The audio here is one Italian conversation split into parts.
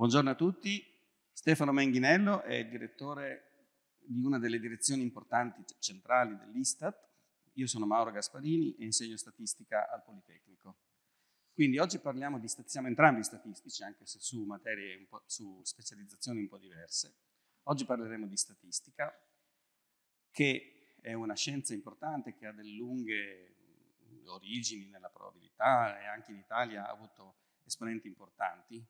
Buongiorno a tutti, Stefano Menghinello è il direttore di una delle direzioni importanti cioè, centrali dell'Istat. Io sono Mauro Gasparini e insegno statistica al Politecnico. Quindi oggi parliamo di, siamo entrambi statistici, anche se su materie, su specializzazioni un po' diverse. Oggi parleremo di statistica, che è una scienza importante che ha delle lunghe origini nella probabilità e anche in Italia ha avuto esponenti importanti,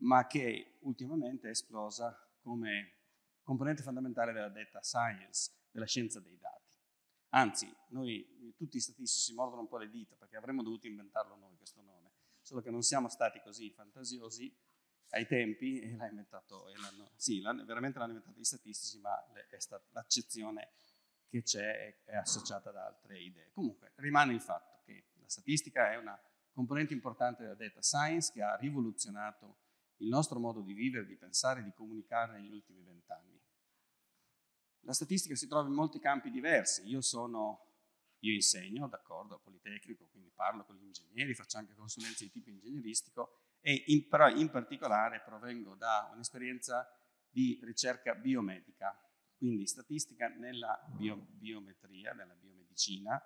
ma che ultimamente è esplosa come componente fondamentale della data science, della scienza dei dati. Anzi, noi tutti i statistici si mordono un po' le dita perché avremmo dovuto inventarlo noi questo nome, solo che non siamo stati così fantasiosi ai tempi e l'ha inventato, e sì, veramente l'hanno inventato i statistici, ma è stata l'accezione che c'è è associata ad altre idee. Comunque, rimane il fatto che la statistica è una componente importante della data science che ha rivoluzionato il nostro modo di vivere, di pensare, e di comunicare negli ultimi vent'anni. La statistica si trova in molti campi diversi. Io, sono, io insegno, d'accordo, al Politecnico, quindi parlo con gli ingegneri, faccio anche consulenze di tipo ingegneristico, e in, però in particolare provengo da un'esperienza di ricerca biomedica, quindi statistica nella bio, biometria, nella biomedicina,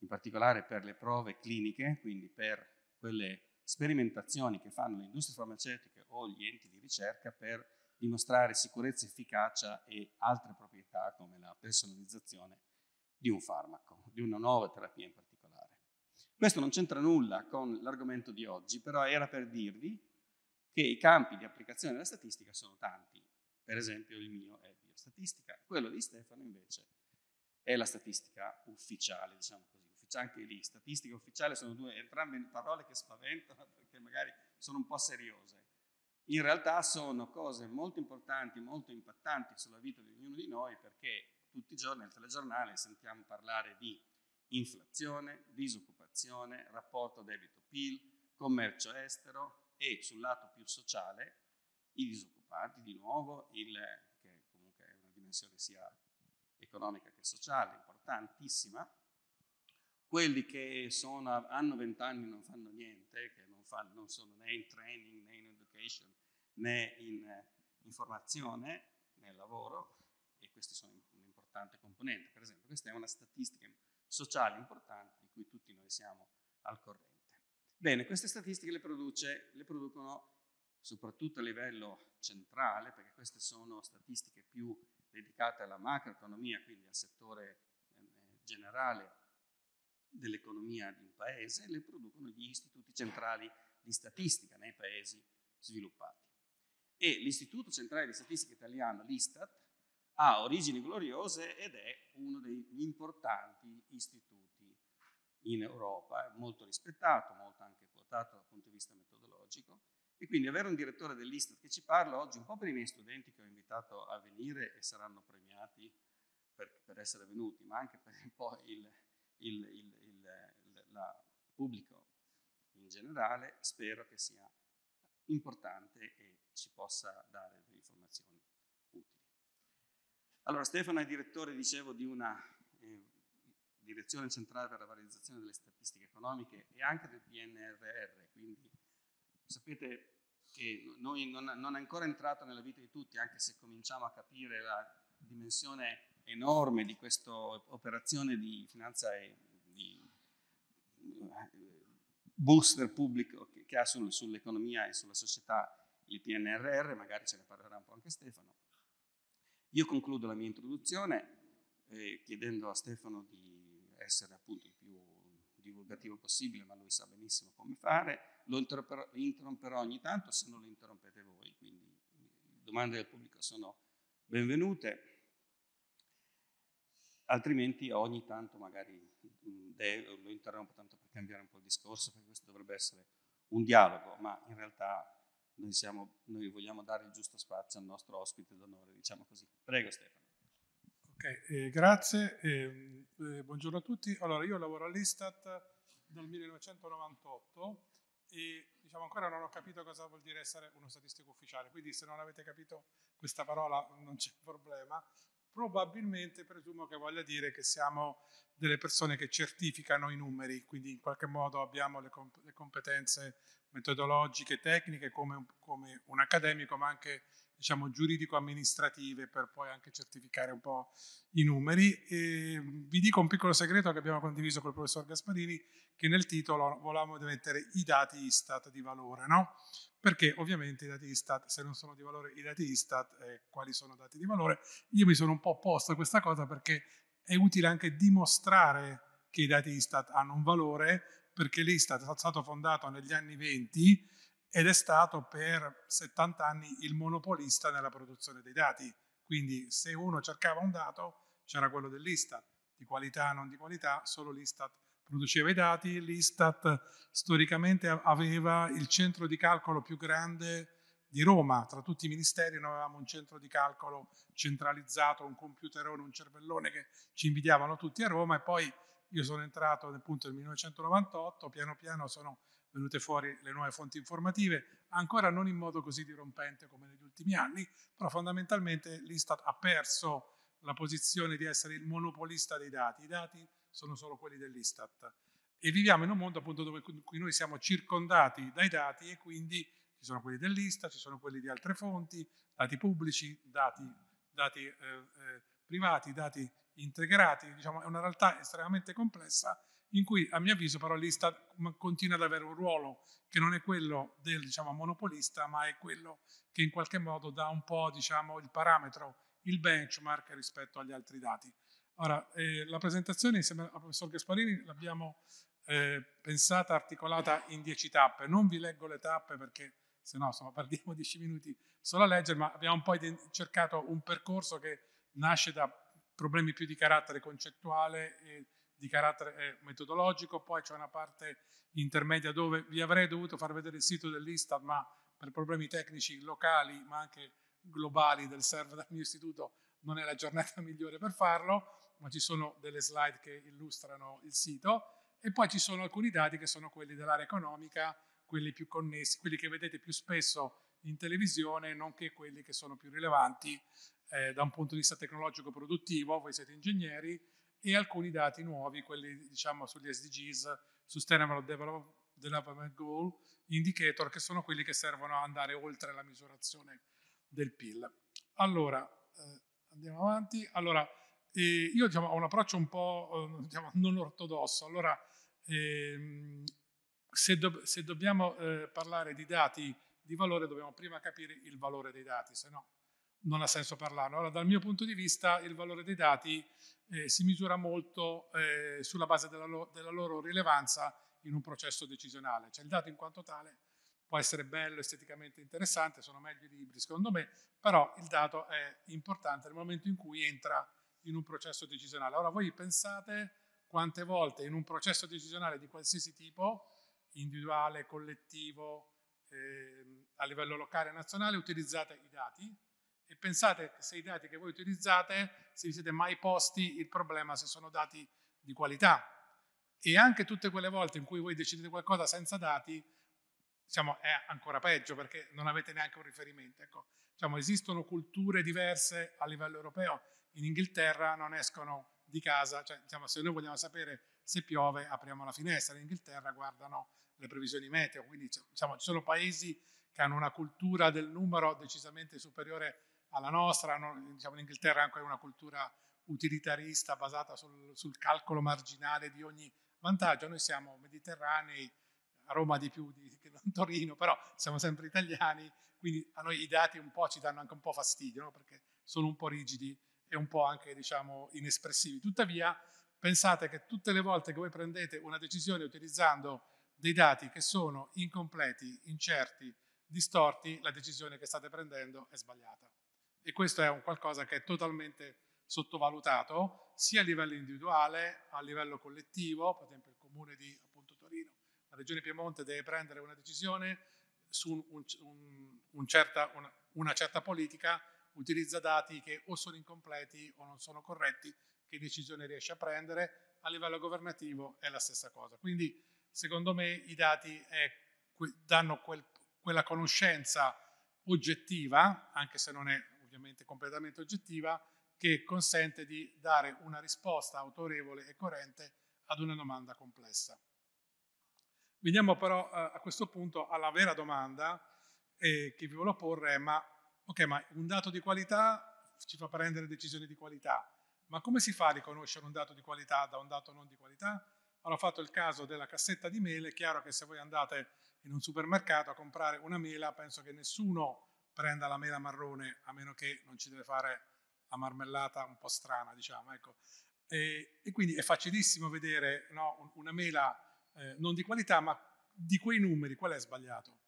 in particolare per le prove cliniche, quindi per quelle sperimentazioni che fanno le industrie farmaceutiche o gli enti di ricerca per dimostrare sicurezza, efficacia e altre proprietà come la personalizzazione di un farmaco, di una nuova terapia in particolare. Questo non c'entra nulla con l'argomento di oggi, però era per dirvi che i campi di applicazione della statistica sono tanti. Per esempio il mio è biostatistica, quello di Stefano invece è la statistica ufficiale, diciamo così c'è anche lì, statistica ufficiale sono due, entrambe parole che spaventano perché magari sono un po' seriose. In realtà sono cose molto importanti, molto impattanti sulla vita di ognuno di noi perché tutti i giorni al telegiornale sentiamo parlare di inflazione, disoccupazione, rapporto debito-PIL, commercio estero e sul lato più sociale i disoccupati di nuovo, il, che comunque è una dimensione sia economica che sociale importantissima, quelli che sono, hanno vent'anni e non fanno niente, che non, fanno, non, sono né in training né in education né in eh, informazione né lavoro, e questi sono un'importante componente. Per esempio, questa è una statistica sociale importante di cui tutti noi siamo al corrente. Bene, queste statistiche le, produce, le producono soprattutto a livello centrale, perché queste sono statistiche più dedicate alla macroeconomia, quindi al settore eh, generale dell'economia di un paese le producono gli istituti centrali di statistica nei paesi sviluppati. E l'Istituto Centrale di Statistica Italiano, l'Istat, ha origini gloriose ed è uno degli importanti istituti in Europa, molto rispettato, molto anche quotato dal punto di vista metodologico, e quindi avere un direttore dell'Istat che ci parla oggi, un po' per i miei studenti che ho invitato a venire e saranno premiati per, per essere venuti, ma anche per un po' il, il, il, il pubblico in generale, spero che sia importante e ci possa dare delle informazioni utili. Allora, Stefano è direttore, dicevo, di una eh, direzione centrale per la valorizzazione delle statistiche economiche e anche del PNRR, quindi sapete che noi non, non è ancora entrato nella vita di tutti, anche se cominciamo a capire la dimensione enorme di questa operazione di finanza e booster pubblico che, ha su, sull'economia e sulla società il PNRR, magari ce ne parlerà un po' anche Stefano. Io concludo la mia introduzione eh, chiedendo a Stefano di essere appunto il più divulgativo possibile, ma lui sa benissimo come fare. Lo interromperò, interromperò ogni tanto se non lo interrompete voi, quindi domande del pubblico sono benvenute altrimenti ogni tanto magari mm, de- lo interrompo tanto per cambiare un po' il discorso, perché questo dovrebbe essere un dialogo, ma in realtà noi, siamo, noi vogliamo dare il giusto spazio al nostro ospite d'onore, diciamo così. Prego Stefano. Ok, eh, grazie, eh, eh, buongiorno a tutti. Allora, io lavoro all'Istat dal 1998 e diciamo ancora non ho capito cosa vuol dire essere uno statistico ufficiale, quindi se non avete capito questa parola non c'è problema, probabilmente presumo che voglia dire che siamo delle persone che certificano i numeri, quindi in qualche modo abbiamo le, comp- le competenze metodologiche, tecniche, come un, come un accademico, ma anche diciamo, giuridico-amministrative per poi anche certificare un po' i numeri. E vi dico un piccolo segreto che abbiamo condiviso col professor Gasparini, che nel titolo volevamo mettere i dati Istat di valore, no? perché ovviamente i dati Istat, se non sono di valore i dati Istat, eh, quali sono dati di valore? Io mi sono un po' opposto a questa cosa perché è utile anche dimostrare che i dati Istat hanno un valore, perché l'Istat è stato fondato negli anni 20 ed è stato per 70 anni il monopolista nella produzione dei dati. Quindi se uno cercava un dato, c'era quello dell'Istat, di qualità o non di qualità, solo l'Istat produceva i dati, l'Istat storicamente aveva il centro di calcolo più grande di Roma, tra tutti i ministeri noi avevamo un centro di calcolo centralizzato, un computerone, un cervellone che ci invidiavano tutti a Roma e poi io sono entrato nel punto del 1998, piano piano sono venute fuori le nuove fonti informative, ancora non in modo così dirompente come negli ultimi anni, però fondamentalmente l'Istat ha perso la posizione di essere il monopolista dei dati. I dati sono solo quelli dell'Istat. E viviamo in un mondo appunto dove noi siamo circondati dai dati e quindi ci sono quelli dell'Istat, ci sono quelli di altre fonti, dati pubblici, dati, dati eh, eh, privati, dati integrati, diciamo, è una realtà estremamente complessa in cui a mio avviso però l'Istat continua ad avere un ruolo che non è quello del diciamo, monopolista, ma è quello che in qualche modo dà un po' diciamo, il parametro, il benchmark rispetto agli altri dati. Ora, eh, la presentazione insieme al professor Gasparini l'abbiamo eh, pensata, articolata in dieci tappe. Non vi leggo le tappe perché se no insomma, perdiamo dieci minuti solo a leggere, ma abbiamo poi cercato un percorso che nasce da problemi più di carattere concettuale e di carattere eh, metodologico, poi c'è una parte intermedia dove vi avrei dovuto far vedere il sito dell'Istat, ma per problemi tecnici locali, ma anche globali del server del mio istituto, non è la giornata migliore per farlo ma ci sono delle slide che illustrano il sito, e poi ci sono alcuni dati che sono quelli dell'area economica, quelli più connessi, quelli che vedete più spesso in televisione, nonché quelli che sono più rilevanti eh, da un punto di vista tecnologico produttivo, voi siete ingegneri, e alcuni dati nuovi, quelli diciamo sugli SDGs, Sustainable Development Goal, Indicator, che sono quelli che servono a andare oltre la misurazione del PIL. Allora, eh, andiamo avanti. Allora, e io diciamo, ho un approccio un po' eh, diciamo, non ortodosso, allora ehm, se, do- se, dobbiamo eh, parlare di dati di valore dobbiamo prima capire il valore dei dati, se no non ha senso parlarne. Allora dal mio punto di vista il valore dei dati eh, si misura molto eh, sulla base della, lo- della, loro rilevanza in un processo decisionale, cioè il dato in quanto tale può essere bello, esteticamente interessante, sono meglio i libri secondo me, però il dato è importante nel momento in cui entra in un processo decisionale. Ora voi pensate quante volte in un processo decisionale di qualsiasi tipo, individuale, collettivo, eh, a livello locale e nazionale, utilizzate i dati e pensate se i dati che voi utilizzate, se vi siete mai posti il problema se sono dati di qualità. E anche tutte quelle volte in cui voi decidete qualcosa senza dati, diciamo, è ancora peggio perché non avete neanche un riferimento. Ecco, diciamo, esistono culture diverse a livello europeo in Inghilterra non escono di casa, cioè, diciamo, se noi vogliamo sapere se piove apriamo la finestra, in Inghilterra guardano le previsioni meteo, quindi cioè, diciamo, ci sono paesi che hanno una cultura del numero decisamente superiore alla nostra, hanno, diciamo, in Inghilterra anche una cultura utilitarista basata sul, sul, calcolo marginale di ogni vantaggio, noi siamo mediterranei, a Roma di più di, che non Torino, però siamo sempre italiani, quindi a noi i dati un po' ci danno anche un po' fastidio, no? perché sono un po' rigidi e un po' anche diciamo, inespressivi. Tuttavia pensate che tutte le volte che voi prendete una decisione utilizzando dei dati che sono incompleti, incerti, distorti, la decisione che state prendendo è sbagliata. E questo è un qualcosa che è totalmente sottovalutato sia a livello individuale, a livello collettivo, per esempio il comune di appunto, Torino, la regione Piemonte deve prendere una decisione su un, un, un certa, una, una certa politica utilizza dati che o sono incompleti o non sono corretti, che decisione riesce a prendere. A livello governativo è la stessa cosa. Quindi, secondo me, i dati è, danno quel, quella conoscenza oggettiva, anche se non è ovviamente completamente oggettiva, che consente di dare una risposta autorevole e coerente ad una domanda complessa. Veniamo però eh, a questo punto alla vera domanda eh, che vi voglio porre, ma ok, ma un dato di qualità ci fa prendere decisioni di qualità, ma come si fa a riconoscere un dato di qualità da un dato non di qualità? Allora ho fatto il caso della cassetta di mele, è chiaro che se voi andate in un supermercato a comprare una mela, penso che nessuno prenda la mela marrone, a meno che non ci deve fare la marmellata un po' strana, diciamo. Ecco. E, e, quindi è facilissimo vedere no, una mela eh, non di qualità, ma di quei numeri qual è sbagliato?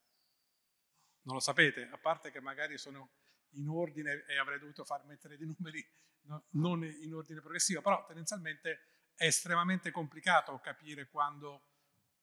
non lo sapete, a parte che magari sono in ordine e avrei dovuto far mettere dei numeri non in ordine progressivo, però tendenzialmente è estremamente complicato capire quando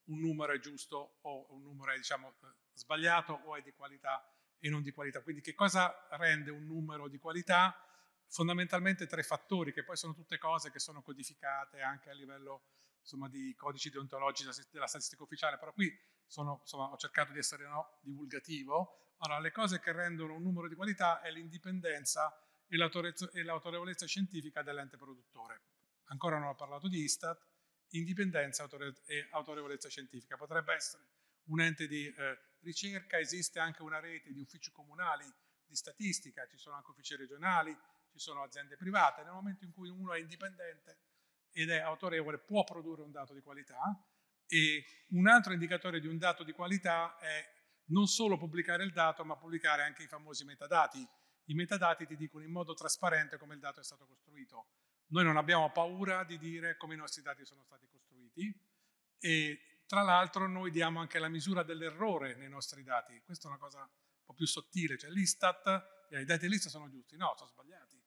un numero è giusto o un numero è diciamo, eh, sbagliato o è di qualità e non di qualità. Quindi che cosa rende un numero di qualità? Fondamentalmente tre fattori, che poi sono tutte cose che sono codificate anche a livello insomma, di codici deontologici della statistica ufficiale, però qui sono, insomma, ho cercato di essere no, divulgativo. Allora, le cose che rendono un numero di qualità è l'indipendenza e, e l'autorevolezza scientifica dell'ente produttore. Ancora non ho parlato di Istat, indipendenza e autorevolezza scientifica. Potrebbe essere un ente di eh, ricerca, esiste anche una rete di uffici comunali di statistica, ci sono anche uffici regionali, ci sono aziende private. Nel momento in cui uno è indipendente, ed è autorevole può produrre un dato di qualità e un altro indicatore di un dato di qualità è non solo pubblicare il dato ma pubblicare anche i famosi metadati. I metadati ti dicono in modo trasparente come il dato è stato costruito. Noi non abbiamo paura di dire come i nostri dati sono stati costruiti e tra l'altro noi diamo anche la misura dell'errore nei nostri dati. Questa è una cosa un po' più sottile, cioè l'Istat, i dati dell'Istat sono giusti, no, sono sbagliati,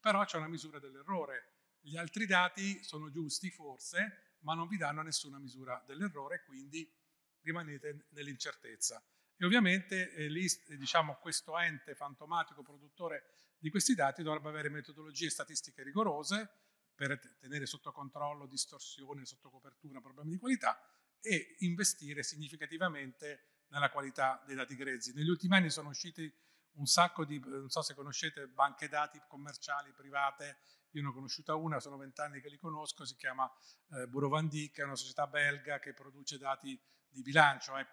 però c'è una misura dell'errore gli altri dati sono giusti forse, ma non vi danno nessuna misura dell'errore, quindi rimanete nell'incertezza. E ovviamente eh, lì, eh, diciamo, questo ente fantomatico produttore di questi dati dovrebbe avere metodologie statistiche rigorose per tenere sotto controllo distorsione, sottocopertura, problemi di qualità e investire significativamente nella qualità dei dati grezzi. Negli ultimi anni sono usciti un sacco di, non so se conoscete, banche dati commerciali private io ne ho conosciuta una, sono vent'anni che li conosco, si chiama eh, Burovandic, è una società belga che produce dati di bilancio, eh,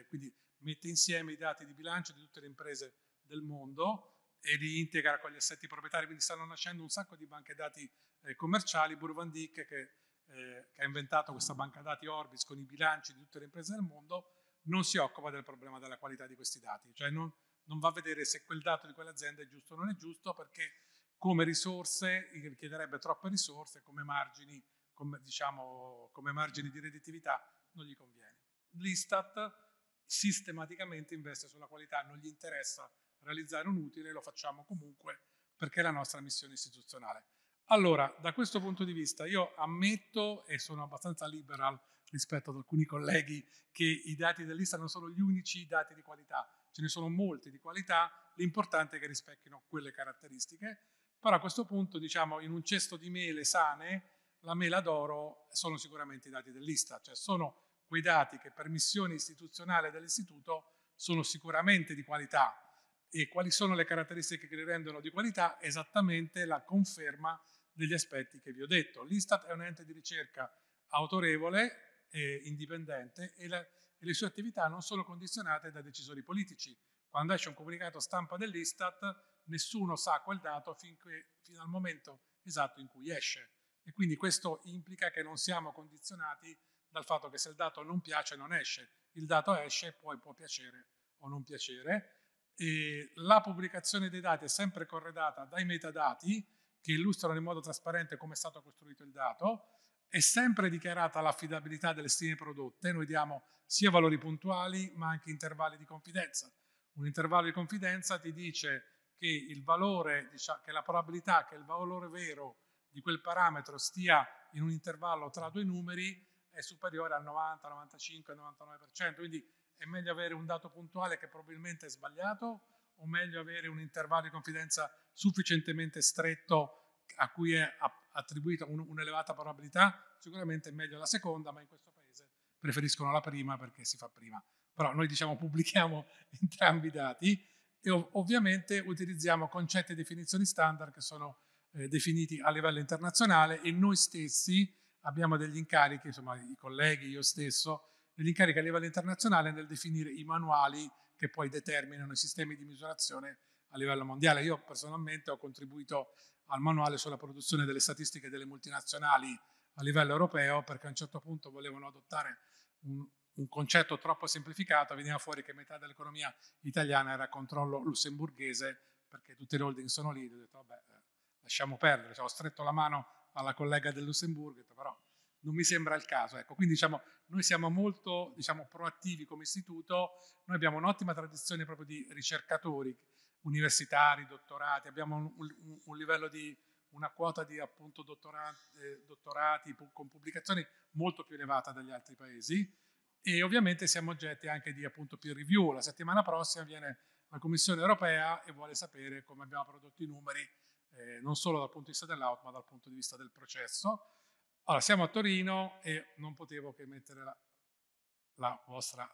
eh, quindi mette insieme i dati di bilancio di tutte le imprese del mondo e li integra con gli assetti proprietari, quindi stanno nascendo un sacco di banche dati eh, commerciali, Burovandic che, eh, che ha inventato questa banca dati Orbis con i bilanci di tutte le imprese del mondo, non si occupa del problema della qualità di questi dati, cioè non, non va a vedere se quel dato di quell'azienda è giusto o non è giusto perché come risorse, richiederebbe troppe risorse, come margini, come, diciamo, come margini di redditività non gli conviene. L'Istat sistematicamente investe sulla qualità, non gli interessa realizzare un utile, lo facciamo comunque perché è la nostra missione istituzionale. Allora, da questo punto di vista, io ammetto e sono abbastanza liberal rispetto ad alcuni colleghi che i dati dell'Istat non sono gli unici dati di qualità, ce ne sono molti di qualità, l'importante è che rispecchino quelle caratteristiche però a questo punto, diciamo, in un cesto di mele sane, la mela d'oro sono sicuramente i dati dell'Istat, cioè sono quei dati che per missione istituzionale dell'istituto sono sicuramente di qualità. E quali sono le caratteristiche che li rendono di qualità? Esattamente la conferma degli aspetti che vi ho detto. L'Istat è un ente di ricerca autorevole e indipendente e, la, e le sue attività non sono condizionate da decisori politici. Quando esce un comunicato stampa dell'Istat nessuno sa quel dato finché, fino al momento esatto in cui esce. E quindi questo implica che non siamo condizionati dal fatto che se il dato non piace non esce. Il dato esce e poi può piacere o non piacere. E la pubblicazione dei dati è sempre corredata dai metadati che illustrano in modo trasparente come è stato costruito il dato. È sempre dichiarata l'affidabilità delle stime prodotte. Noi diamo sia valori puntuali ma anche intervalli di confidenza. Un intervallo di confidenza ti dice che il valore, diciamo, che la probabilità che il valore vero di quel parametro stia in un intervallo tra due numeri è superiore al 90, 95, 99%. Quindi è meglio avere un dato puntuale che probabilmente è sbagliato o meglio avere un intervallo di confidenza sufficientemente stretto a cui è attribuita un'elevata probabilità? Sicuramente è meglio la seconda, ma in questo paese preferiscono la prima perché si fa prima. Però noi diciamo pubblichiamo entrambi i dati e ov ovviamente utilizziamo concetti e definizioni standard che sono eh, definiti a livello internazionale e noi stessi abbiamo degli incarichi, insomma i colleghi, io stesso, degli incarichi a livello internazionale nel definire i manuali che poi determinano i sistemi di misurazione a livello mondiale. Io personalmente ho contribuito al manuale sulla produzione delle statistiche delle multinazionali a livello europeo perché a un certo punto volevano adottare un, un concetto troppo semplificato, veniva fuori che metà dell'economia italiana era a controllo lussemburghese, perché tutte le holding sono lì, ho detto vabbè, eh, lasciamo perdere, cioè, ho stretto la mano alla collega del Lussemburgo, ho detto però non mi sembra il caso. Ecco, quindi diciamo, noi siamo molto diciamo, proattivi come istituto, noi abbiamo un'ottima tradizione proprio di ricercatori universitari, dottorati, abbiamo un, un, un livello di una quota di appunto eh, dottorati, dottorati con pubblicazioni molto più elevata dagli altri paesi e ovviamente siamo oggetti anche di appunto peer review. La settimana prossima viene la Commissione europea e vuole sapere come abbiamo prodotto i numeri, eh, non solo dal punto di vista dell'out, ma dal punto di vista del processo. Allora, siamo a Torino e non potevo che mettere la, la vostra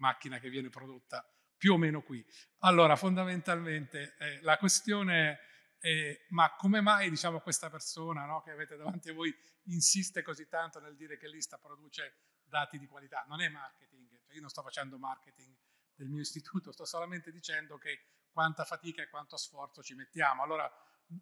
macchina che viene prodotta più o meno qui. Allora, fondamentalmente eh, la questione è ma come mai diciamo, questa persona no, che avete davanti a voi insiste così tanto nel dire che l'Ista produce dati di qualità, non è marketing, cioè io non sto facendo marketing del mio istituto, sto solamente dicendo che quanta fatica e quanto sforzo ci mettiamo. Allora,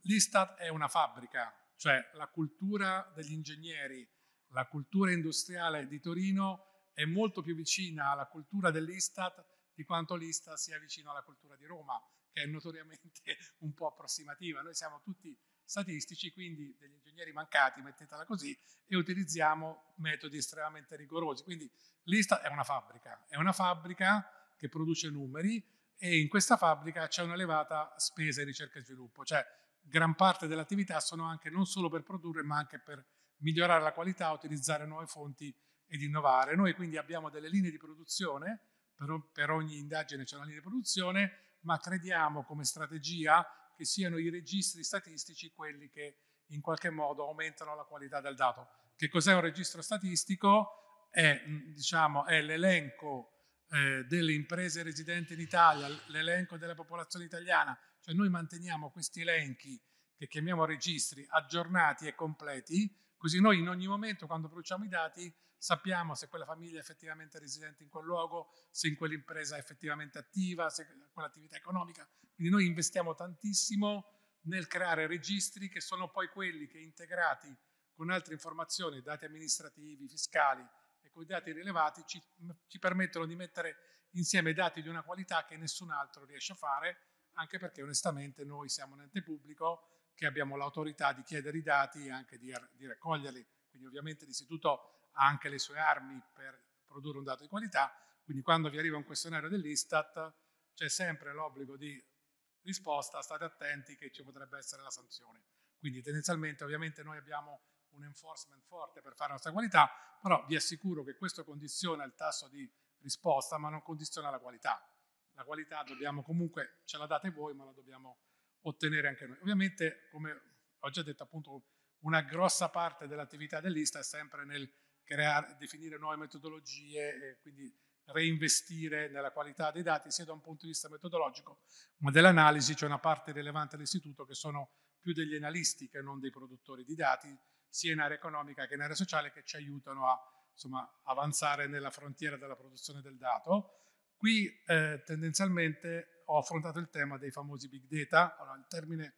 l'Istat è una fabbrica, cioè la cultura degli ingegneri, la cultura industriale di Torino è molto più vicina alla cultura dell'Istat di quanto l'Istat sia vicino alla cultura di Roma, che è notoriamente un po' approssimativa. Noi siamo tutti statistici, quindi degli ingegneri mancati, mettetela così, e utilizziamo metodi estremamente rigorosi. Quindi l'Ista è una fabbrica, è una fabbrica che produce numeri e in questa fabbrica c'è un'elevata spesa in ricerca e sviluppo, cioè gran parte delle attività sono anche non solo per produrre ma anche per migliorare la qualità, utilizzare nuove fonti ed innovare. Noi quindi abbiamo delle linee di produzione, per ogni indagine c'è una linea di produzione, ma crediamo come strategia che siano i registri statistici quelli che in qualche modo aumentano la qualità del dato. Che cos'è un registro statistico? È, mm, diciamo, è l'elenco eh, delle imprese residenti in Italia, l'elenco della popolazione italiana, cioè noi manteniamo questi elenchi che chiamiamo registri aggiornati e completi Così noi in ogni momento, quando produciamo i dati, sappiamo se quella famiglia è effettivamente residente in quel luogo, se in quell'impresa è effettivamente attiva, se quell'attività economica. Quindi noi investiamo tantissimo nel creare registri che sono poi quelli che integrati con altre informazioni, dati amministrativi, fiscali e con i dati rilevati, ci, ci permettono di mettere insieme dati di una qualità che nessun altro riesce a fare, anche perché onestamente noi siamo un ente pubblico che abbiamo l'autorità di chiedere i dati e anche di, di raccoglierli. Quindi ovviamente l'Istituto ha anche le sue armi per produrre un dato di qualità, quindi quando vi arriva un questionario dell'Istat c'è sempre l'obbligo di risposta, state attenti che ci potrebbe essere la sanzione. Quindi tendenzialmente ovviamente noi abbiamo un enforcement forte per fare la nostra qualità, però vi assicuro che questo condiziona il tasso di risposta, ma non condiziona la qualità. La qualità dobbiamo comunque, ce la date voi, ma la dobbiamo ottenere anche noi. Ovviamente, come ho già detto, appunto, una grossa parte dell'attività dell'ISTA è sempre nel creare, definire nuove metodologie e quindi reinvestire nella qualità dei dati sia da un punto di vista metodologico ma dell'analisi c'è una parte rilevante dell'istituto che sono più degli analisti che non dei produttori di dati sia in area economica che in area sociale che ci aiutano a insomma, avanzare nella frontiera della produzione del dato. Qui eh, tendenzialmente ho affrontato il tema dei famosi big data. Allora, il termine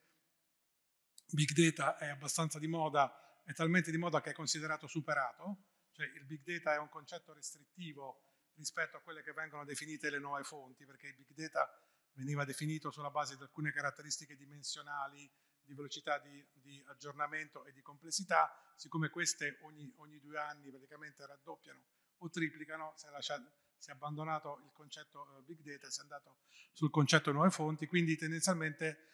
big data è abbastanza di moda, è talmente di moda che è considerato superato, cioè il big data è un concetto restrittivo rispetto a quelle che vengono definite le nuove fonti, perché il big data veniva definito sulla base di alcune caratteristiche dimensionali, di velocità di, di aggiornamento e di complessità, siccome queste ogni, ogni, due anni praticamente raddoppiano o triplicano, se lasciate si è abbandonato il concetto eh, big data e si è andato sul concetto nuove fonti, quindi tendenzialmente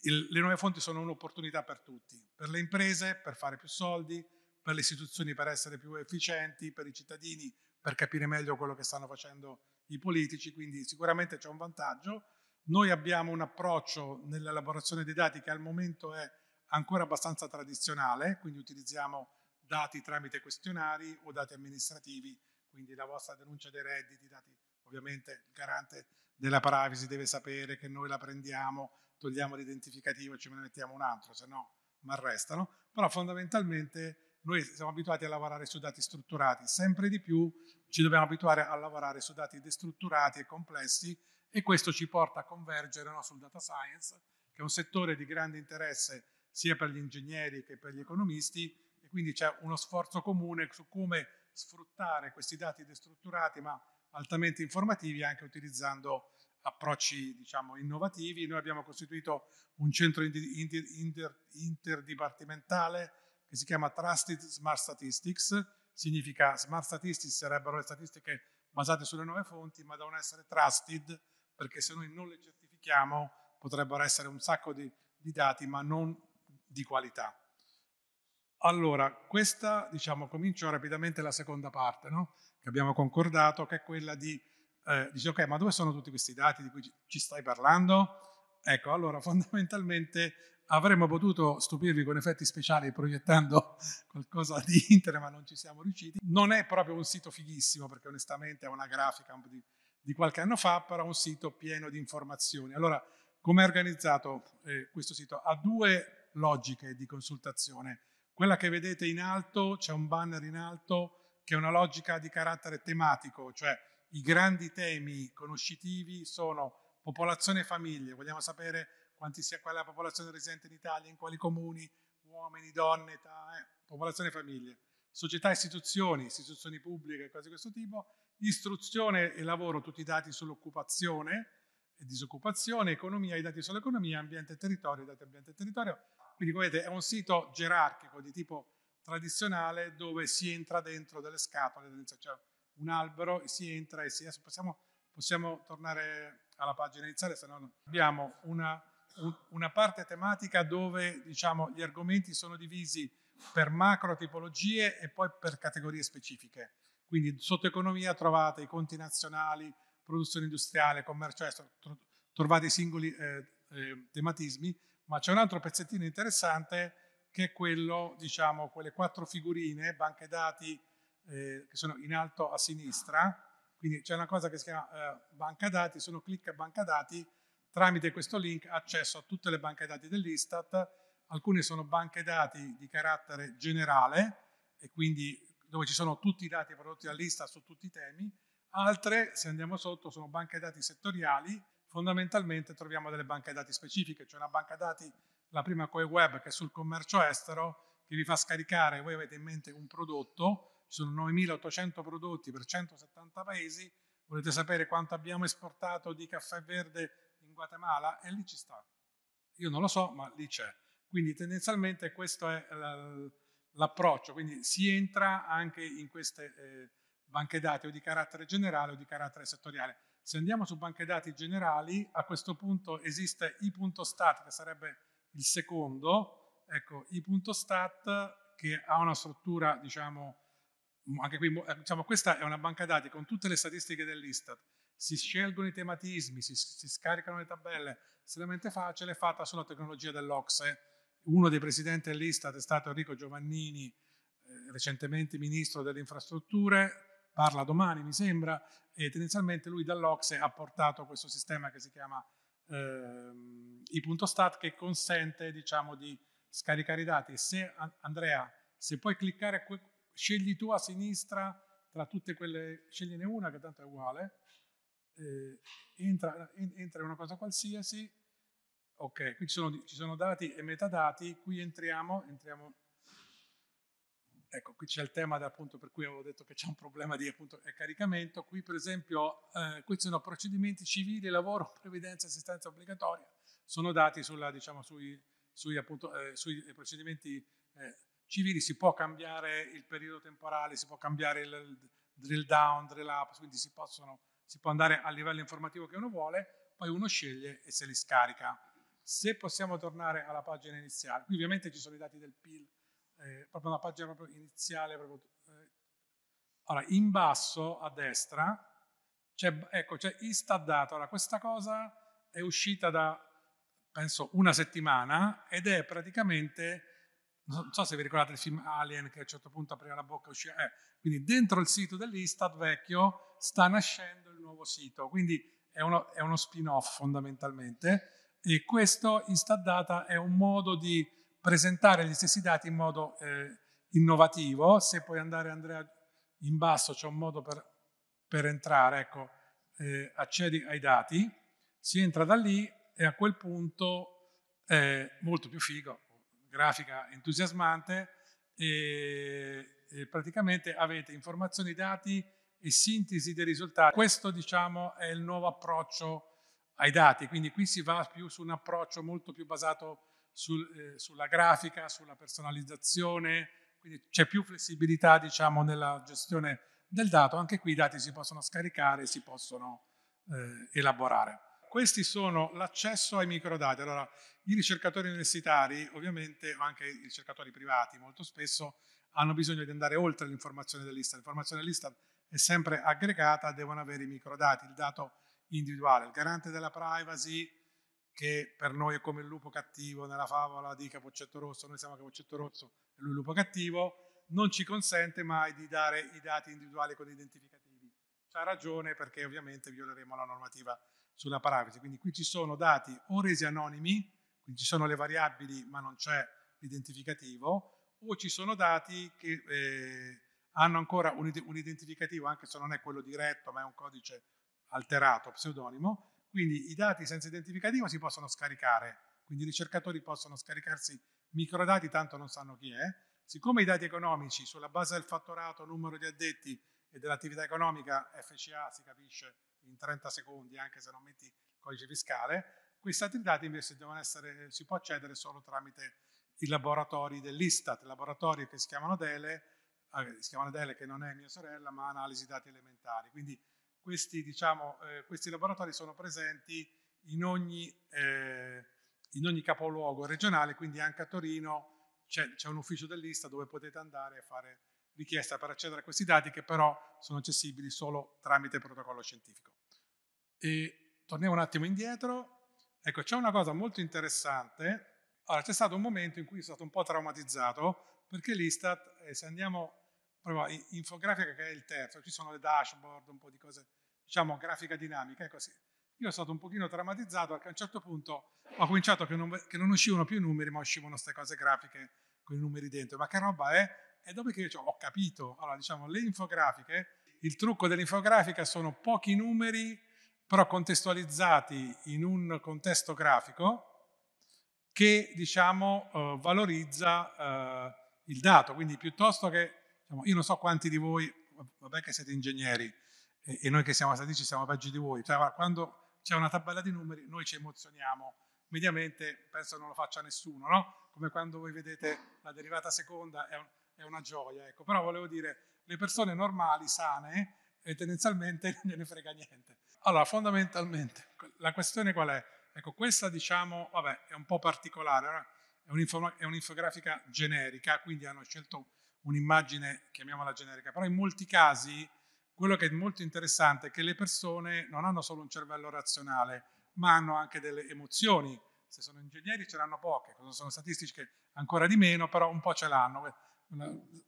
il, le nuove fonti sono un'opportunità per tutti, per le imprese per fare più soldi, per le istituzioni per essere più efficienti, per i cittadini per capire meglio quello che stanno facendo i politici, quindi sicuramente c'è un vantaggio. Noi abbiamo un approccio nell'elaborazione dei dati che al momento è ancora abbastanza tradizionale, quindi utilizziamo dati tramite questionari o dati amministrativi quindi la vostra denuncia dei redditi, dati ovviamente il garante della privacy deve sapere che noi la prendiamo, togliamo l'identificativo e ce ne mettiamo un altro, se no mi arrestano, però fondamentalmente noi siamo abituati a lavorare su dati strutturati, sempre di più ci dobbiamo abituare a lavorare su dati destrutturati e complessi e questo ci porta a convergere no, sul data science, che è un settore di grande interesse sia per gli ingegneri che per gli economisti e quindi c'è uno sforzo comune su come sfruttare questi dati destrutturati ma altamente informativi anche utilizzando approcci diciamo, innovativi. Noi abbiamo costituito un centro interdipartimentale che si chiama Trusted Smart Statistics, significa smart statistics sarebbero le statistiche basate sulle nuove fonti, ma devono essere trusted perché se noi non le certifichiamo potrebbero essere un sacco di, di dati ma non di qualità. Allora, questa, diciamo, comincio rapidamente la seconda parte, no? che abbiamo concordato, che è quella di, eh, dice, ok, ma dove sono tutti questi dati di cui ci stai parlando? Ecco, allora, fondamentalmente avremmo potuto stupirvi con effetti speciali proiettando qualcosa di Inter, ma non ci siamo riusciti. Non è proprio un sito fighissimo, perché onestamente è una grafica di, di, qualche anno fa, però è un sito pieno di informazioni. Allora, come è organizzato eh, questo sito? Ha due logiche di consultazione quella che vedete in alto, c'è un banner in alto, che è una logica di carattere tematico, cioè i grandi temi conoscitivi sono popolazione e famiglie, vogliamo sapere quanti sia, qual è la popolazione residente in Italia, in quali comuni, uomini, donne, età, eh, popolazione e famiglie, società e istituzioni, istituzioni pubbliche, cose di questo tipo, istruzione e lavoro, tutti i dati sull'occupazione e disoccupazione, economia, i dati sull'economia, ambiente e territorio, i dati ambiente e territorio, quindi, come vedete, è un sito gerarchico di tipo tradizionale dove si entra dentro delle scatole, cioè un albero e si entra e si esce. Possiamo, possiamo, tornare alla pagina iniziale, se no abbiamo una, un, una parte tematica dove diciamo, gli argomenti sono divisi per macro tipologie e poi per categorie specifiche. Quindi sotto economia trovate i conti nazionali, produzione industriale, commercio estero, trovate i singoli eh, eh, tematismi, ma c'è un altro pezzettino interessante che è quello, diciamo, quelle quattro figurine, banche dati eh, che sono in alto a sinistra, quindi c'è una cosa che si chiama eh, banca dati, sono uno a banca dati, tramite questo link accesso a tutte le banche dati dell'Istat, alcune sono banche dati di carattere generale e quindi dove ci sono tutti i dati prodotti dall'Istat su tutti i temi, altre, se andiamo sotto, sono banche dati settoriali fondamentalmente troviamo delle banche dati specifiche, c'è cioè una banca dati, la prima Coe Web, che è sul commercio estero, che vi fa scaricare, voi avete in mente un prodotto, ci sono 9.800 prodotti per 170 paesi, volete sapere quanto abbiamo esportato di caffè verde in Guatemala? E lì ci sta. Io non lo so, ma lì c'è. Quindi tendenzialmente questo è eh, l'approccio, quindi si entra anche in queste eh, banche dati o di carattere generale o di carattere settoriale. Se andiamo su banche dati generali, a questo punto esiste i.stat, che sarebbe il secondo, ecco, i.stat che ha una struttura, diciamo, anche qui, eh, diciamo, questa è una banca dati con tutte le statistiche dell'Istat, si scelgono i tematismi, si, si scaricano le tabelle, estremamente facile, fatta sulla tecnologia dell'Ocse. Uno dei presidenti dell'Istat è stato Enrico Giovannini, eh, recentemente ministro delle infrastrutture, parla domani, mi sembra, e tendenzialmente lui dall'Ocse ha portato questo sistema che si chiama eh, i.stat che consente diciamo, di scaricare i dati. Se, Andrea, se puoi cliccare, scegli tu a sinistra tra tutte quelle, scegliene una che tanto è uguale, eh, entra, in, entra una cosa qualsiasi, ok, qui ci sono, ci sono dati e metadati, qui entriamo, entriamo ecco, qui c'è il tema appunto per cui avevo detto che c'è un problema di appunto, eh, caricamento. Qui, per esempio, eh, questi sono procedimenti civili, lavoro, previdenza, assistenza obbligatoria. Sono dati sulla, diciamo, sui, sui, appunto, eh, sui eh, procedimenti eh, civili. Si può cambiare il periodo temporale, si può cambiare il, il drill down, drill up, quindi si, possono, si può andare al livello informativo che uno vuole, poi uno sceglie e se li scarica. Se possiamo tornare alla pagina iniziale, qui ovviamente ci sono i dati del PIL eh, proprio una pagina proprio iniziale. Proprio, eh. Allora, in basso a destra c'è, ecco, c'è Istat data. Allora, questa cosa è uscita da, penso, una settimana ed è praticamente, non so se vi ricordate il film Alien che a un certo punto apriva la bocca e usciva, eh, quindi dentro il sito dell'Istat vecchio sta nascendo il nuovo sito, quindi è uno, è uno spin-off fondamentalmente e questo Istat data è un modo di presentare gli stessi dati in modo eh, innovativo. Se puoi andare Andrea in basso, c'è un modo per, per entrare, ecco, eh, accedi ai dati, si entra da lì e a quel punto è molto più figo, grafica entusiasmante e, e praticamente avete informazioni, dati e sintesi dei risultati. Questo diciamo è il nuovo approccio ai dati, quindi qui si va più su un approccio molto più basato sul, eh, sulla grafica, sulla personalizzazione, quindi c'è più flessibilità diciamo, nella gestione del dato, anche qui i dati si possono scaricare, si possono eh, elaborare. Questi sono l'accesso ai microdati. Allora, i ricercatori universitari, ovviamente, ma anche i ricercatori privati, molto spesso hanno bisogno di andare oltre l'informazione dell'Istat. L'informazione dell'Istat è sempre aggregata, devono avere i microdati, il dato individuale. Il garante della privacy che per noi è come il lupo cattivo nella favola di Capocetto Rosso, noi siamo Capocetto Rosso e lui il lupo cattivo, non ci consente mai di dare i dati individuali con identificativi. C'ha ragione perché ovviamente violeremo la normativa sulla paralisi. Quindi qui ci sono dati o resi anonimi, quindi ci sono le variabili ma non c'è l'identificativo, o ci sono dati che eh, hanno ancora un, un identificativo, anche se non è quello diretto ma è un codice alterato, pseudonimo, quindi i dati senza identificativo si possono scaricare, quindi i ricercatori possono scaricarsi microdati, tanto non sanno chi è. Siccome i dati economici sulla base del fattorato, numero di addetti e dell'attività economica, FCA si capisce in 30 secondi, anche se non metti il codice fiscale, questi dati invece essere, si può accedere solo tramite i laboratori dell'Istat, laboratori che si chiamano DELE, eh, si chiamano DELE che non è mia sorella, ma analisi dati elementari. Quindi questi, diciamo, eh, questi laboratori sono presenti in ogni, eh, in ogni, capoluogo regionale, quindi anche a Torino c'è, c'è un ufficio dell'Ista dove potete andare a fare richiesta per accedere a questi dati che però sono accessibili solo tramite protocollo scientifico. E torniamo un attimo indietro, ecco c'è una cosa molto interessante, allora c'è stato un momento in cui sono stato un po' traumatizzato perché l'Istat, eh, se andiamo proprio infografica che è il terzo, ci sono le dashboard, un po' di cose, diciamo grafica dinamica è così. Ecco, io sono stato un pochino traumatizzato perché a un certo punto ho cominciato che non, che non uscivano più i numeri, ma uscivano queste cose grafiche con i numeri dentro. Ma che roba è? E dopo che cioè, ho capito, allora diciamo le infografiche, il trucco dell'infografica sono pochi numeri però contestualizzati in un contesto grafico che diciamo eh, valorizza eh, il dato, quindi piuttosto che diciamo, io non so quanti di voi, vabbè che siete ingegneri e, e noi che siamo statici siamo peggio di voi, cioè, quando c'è una tabella di numeri noi ci emozioniamo, mediamente penso non lo faccia nessuno, no? come quando voi vedete la derivata seconda è, un, è una gioia, ecco. però volevo dire, le persone normali, sane, e eh, tendenzialmente non gliene frega niente. Allora, fondamentalmente, la questione qual è? Ecco, questa diciamo, vabbè, è un po' particolare, eh? è, un'infografica generica, quindi hanno scelto un'immagine, chiamiamola generica, però in molti casi quello che è molto interessante è che le persone non hanno solo un cervello razionale, ma hanno anche delle emozioni. Se sono ingegneri ce l'hanno poche, se sono statistici ancora di meno, però un po' ce l'hanno, eh,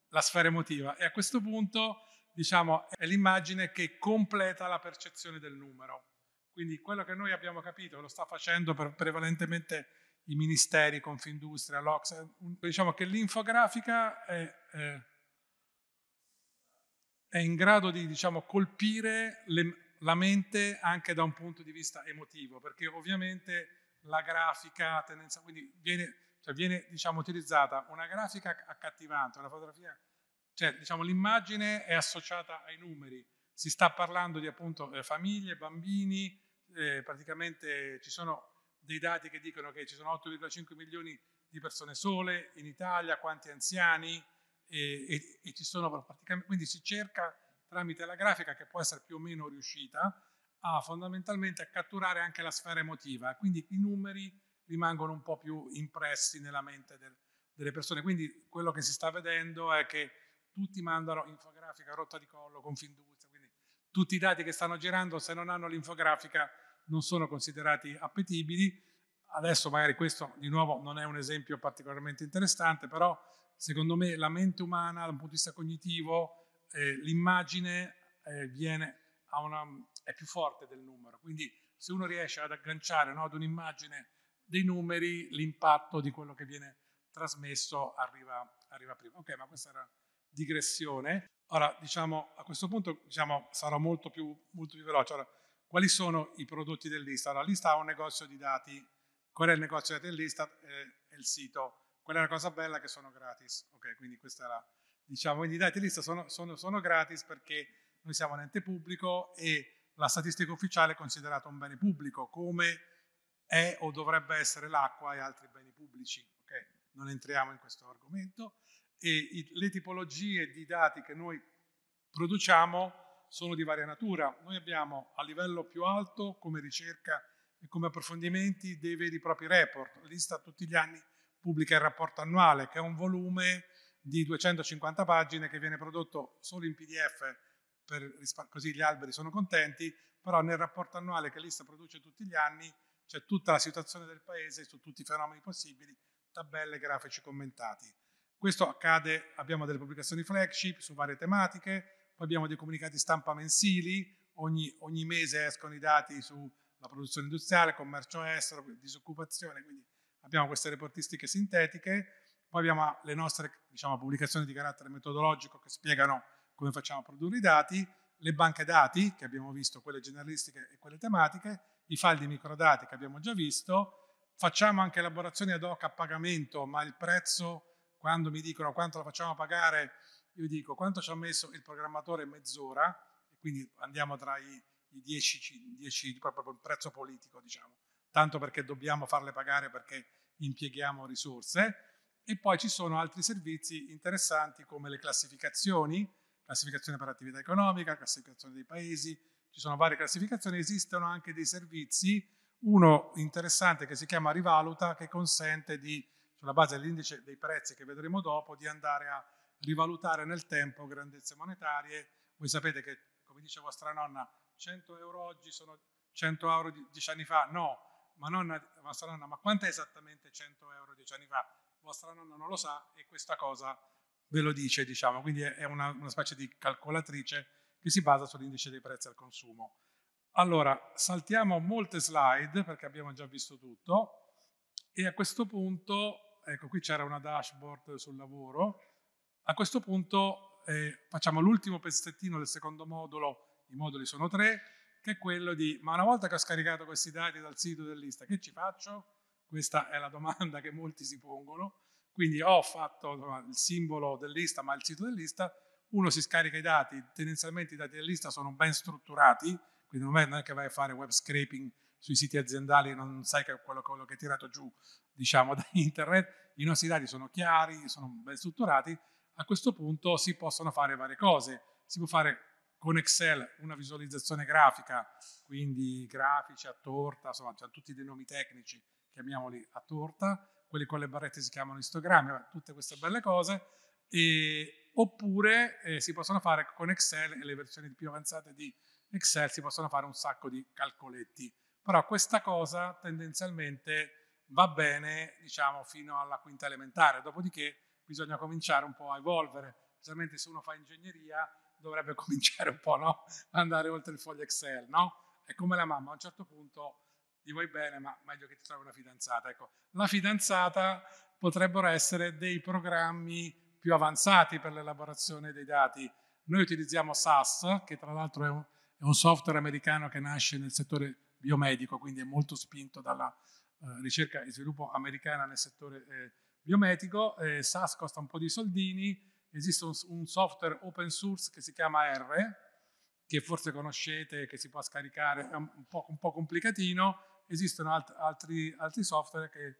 la sfera emotiva. E a questo punto, diciamo, è l'immagine che completa la percezione del numero. Quindi quello che noi abbiamo capito, lo sta facendo prevalentemente i ministeri, Confindustria, l'Ox, diciamo che l'infografica è, è, è in grado di diciamo, colpire le, la mente anche da un punto di vista emotivo, perché ovviamente la grafica tendenza, quindi viene, cioè viene diciamo, utilizzata una grafica accattivante, una fotografia, cioè diciamo, l'immagine è associata ai numeri, si sta parlando di appunto eh, famiglie, bambini, eh, praticamente ci sono dei dati che dicono che ci sono 8,5 milioni di persone sole in Italia, quanti anziani, e, e, e, ci sono praticamente, quindi si cerca tramite la grafica che può essere più o meno riuscita a fondamentalmente a catturare anche la sfera emotiva, quindi i numeri rimangono un po' più impressi nella mente del, delle persone, quindi quello che si sta vedendo è che tutti mandano infografica, rotta di collo, Confindustria, quindi tutti i dati che stanno girando se non hanno l'infografica non sono considerati appetibili. Adesso magari questo di nuovo non è un esempio particolarmente interessante, però secondo me la mente umana dal punto di vista cognitivo, eh, l'immagine eh, una, è più forte del numero. Quindi se uno riesce ad agganciare no, ad un'immagine dei numeri, l'impatto di quello che viene trasmesso arriva, arriva prima. Ok, ma questa era digressione. Ora, diciamo, a questo punto diciamo, sarò molto più, molto più veloce. Ora, quali sono i prodotti dell'Istat? Allora, l'Istat ha un negozio di dati, qual è il negozio di dati dell'Istat, è il sito. Quella è la cosa bella che sono gratis, ok? Quindi questa era, diciamo, quindi i dati dell'Istat sono, sono, sono gratis perché noi siamo un ente pubblico e la statistica ufficiale è considerata un bene pubblico, come è o dovrebbe essere l'acqua e altri beni pubblici, ok? Non entriamo in questo argomento. E i, le tipologie di dati che noi produciamo sono di varia natura. Noi abbiamo a livello più alto, come ricerca e come approfondimenti, dei veri e propri report. L'Istat tutti gli anni pubblica il rapporto annuale, che è un volume di 250 pagine che viene prodotto solo in PDF, per, così gli alberi sono contenti, però nel rapporto annuale che l'Istat produce tutti gli anni c'è tutta la situazione del paese su tutti i fenomeni possibili, tabelle, grafici commentati. Questo accade, abbiamo delle pubblicazioni flagship su varie tematiche, poi abbiamo dei comunicati stampa mensili, ogni, ogni mese escono i dati sulla produzione industriale, commercio estero, disoccupazione, quindi abbiamo queste reportistiche sintetiche, poi abbiamo le nostre diciamo, pubblicazioni di carattere metodologico che spiegano come facciamo a produrre i dati, le banche dati che abbiamo visto, quelle generalistiche e quelle tematiche, i file di microdati che abbiamo già visto, facciamo anche elaborazioni ad hoc a pagamento, ma il prezzo, quando mi dicono quanto lo facciamo pagare io dico quanto ci ha messo il programmatore mezz'ora, e quindi andiamo tra i, 10, 10, proprio il prezzo politico, diciamo, tanto perché dobbiamo farle pagare perché impieghiamo risorse, e poi ci sono altri servizi interessanti come le classificazioni, classificazione per attività economica, classificazione dei paesi, ci sono varie classificazioni, esistono anche dei servizi, uno interessante che si chiama Rivaluta, che consente di, sulla base dell'indice dei prezzi che vedremo dopo, di andare a rivalutare nel tempo grandezze monetarie. Voi sapete che, come dice vostra nonna, 100 euro oggi sono 100 euro dieci anni fa. No, ma nonna, vostra nonna, ma quant'è esattamente 100 euro dieci anni fa? Vostra nonna non lo sa e questa cosa ve lo dice, diciamo. Quindi è una, una specie di calcolatrice che si basa sull'indice dei prezzi al consumo. Allora, saltiamo molte slide perché abbiamo già visto tutto e a questo punto, ecco qui c'era una dashboard sul lavoro, a questo punto eh, facciamo l'ultimo pezzettino del secondo modulo, i moduli sono tre, che è quello di, ma una volta che ho scaricato questi dati dal sito dell'Ista, che ci faccio? Questa è la domanda che molti si pongono. Quindi ho fatto il simbolo dell'Ista, ma il sito dell'Ista, uno si scarica i dati, tendenzialmente i dati dell'Ista sono ben strutturati, quindi non è che vai a fare web scraping sui siti aziendali e non sai che quello, quello, che è tirato giù diciamo da internet, i nostri dati sono chiari, sono ben strutturati a questo punto si possono fare varie cose. Si può fare con Excel una visualizzazione grafica, quindi grafici a torta, insomma, cioè tutti dei nomi tecnici, chiamiamoli a torta, quelli con le barrette si chiamano istogrammi, tutte queste belle cose. E, oppure eh, si possono fare con Excel e le versioni più avanzate di Excel si possono fare un sacco di calcoletti. Però questa cosa tendenzialmente va bene, diciamo, fino alla quinta elementare, dopodiché bisogna cominciare un po' a evolvere, specialmente se uno fa ingegneria dovrebbe cominciare un po' no? andare oltre il foglio Excel, no? È come la mamma, a un certo punto gli vuoi bene, ma meglio che ti trovi una fidanzata. Ecco, la fidanzata potrebbero essere dei programmi più avanzati per l'elaborazione dei dati. Noi utilizziamo SAS, che tra l'altro è un, è un software americano che nasce nel settore biomedico, quindi è molto spinto dalla eh, ricerca e sviluppo americana nel settore eh, biometrico, eh, SAS costa un po' di soldini, esiste un, un, software open source che si chiama R, che forse conoscete, che si può scaricare, è un po', un po complicatino, esistono alt altri, altri, software che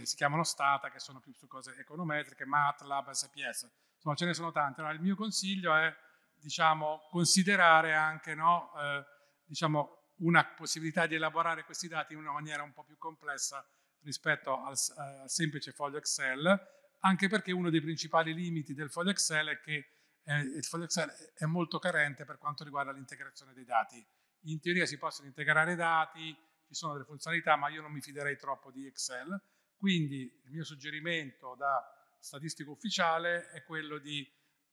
eh, si chiamano Stata, che sono più su cose econometriche, MATLAB, SPS, insomma ce ne sono tanti. Allora, il mio consiglio è, diciamo, considerare anche, no, eh, diciamo, una possibilità di elaborare questi dati in una maniera un po' più complessa rispetto al, eh, al semplice foglio Excel, anche perché uno dei principali limiti del foglio Excel è che eh, il foglio Excel è molto carente per quanto riguarda l'integrazione dei dati. In teoria si possono integrare dati, ci sono delle funzionalità, ma io non mi fiderei troppo di Excel. Quindi il mio suggerimento da statistico ufficiale è quello di,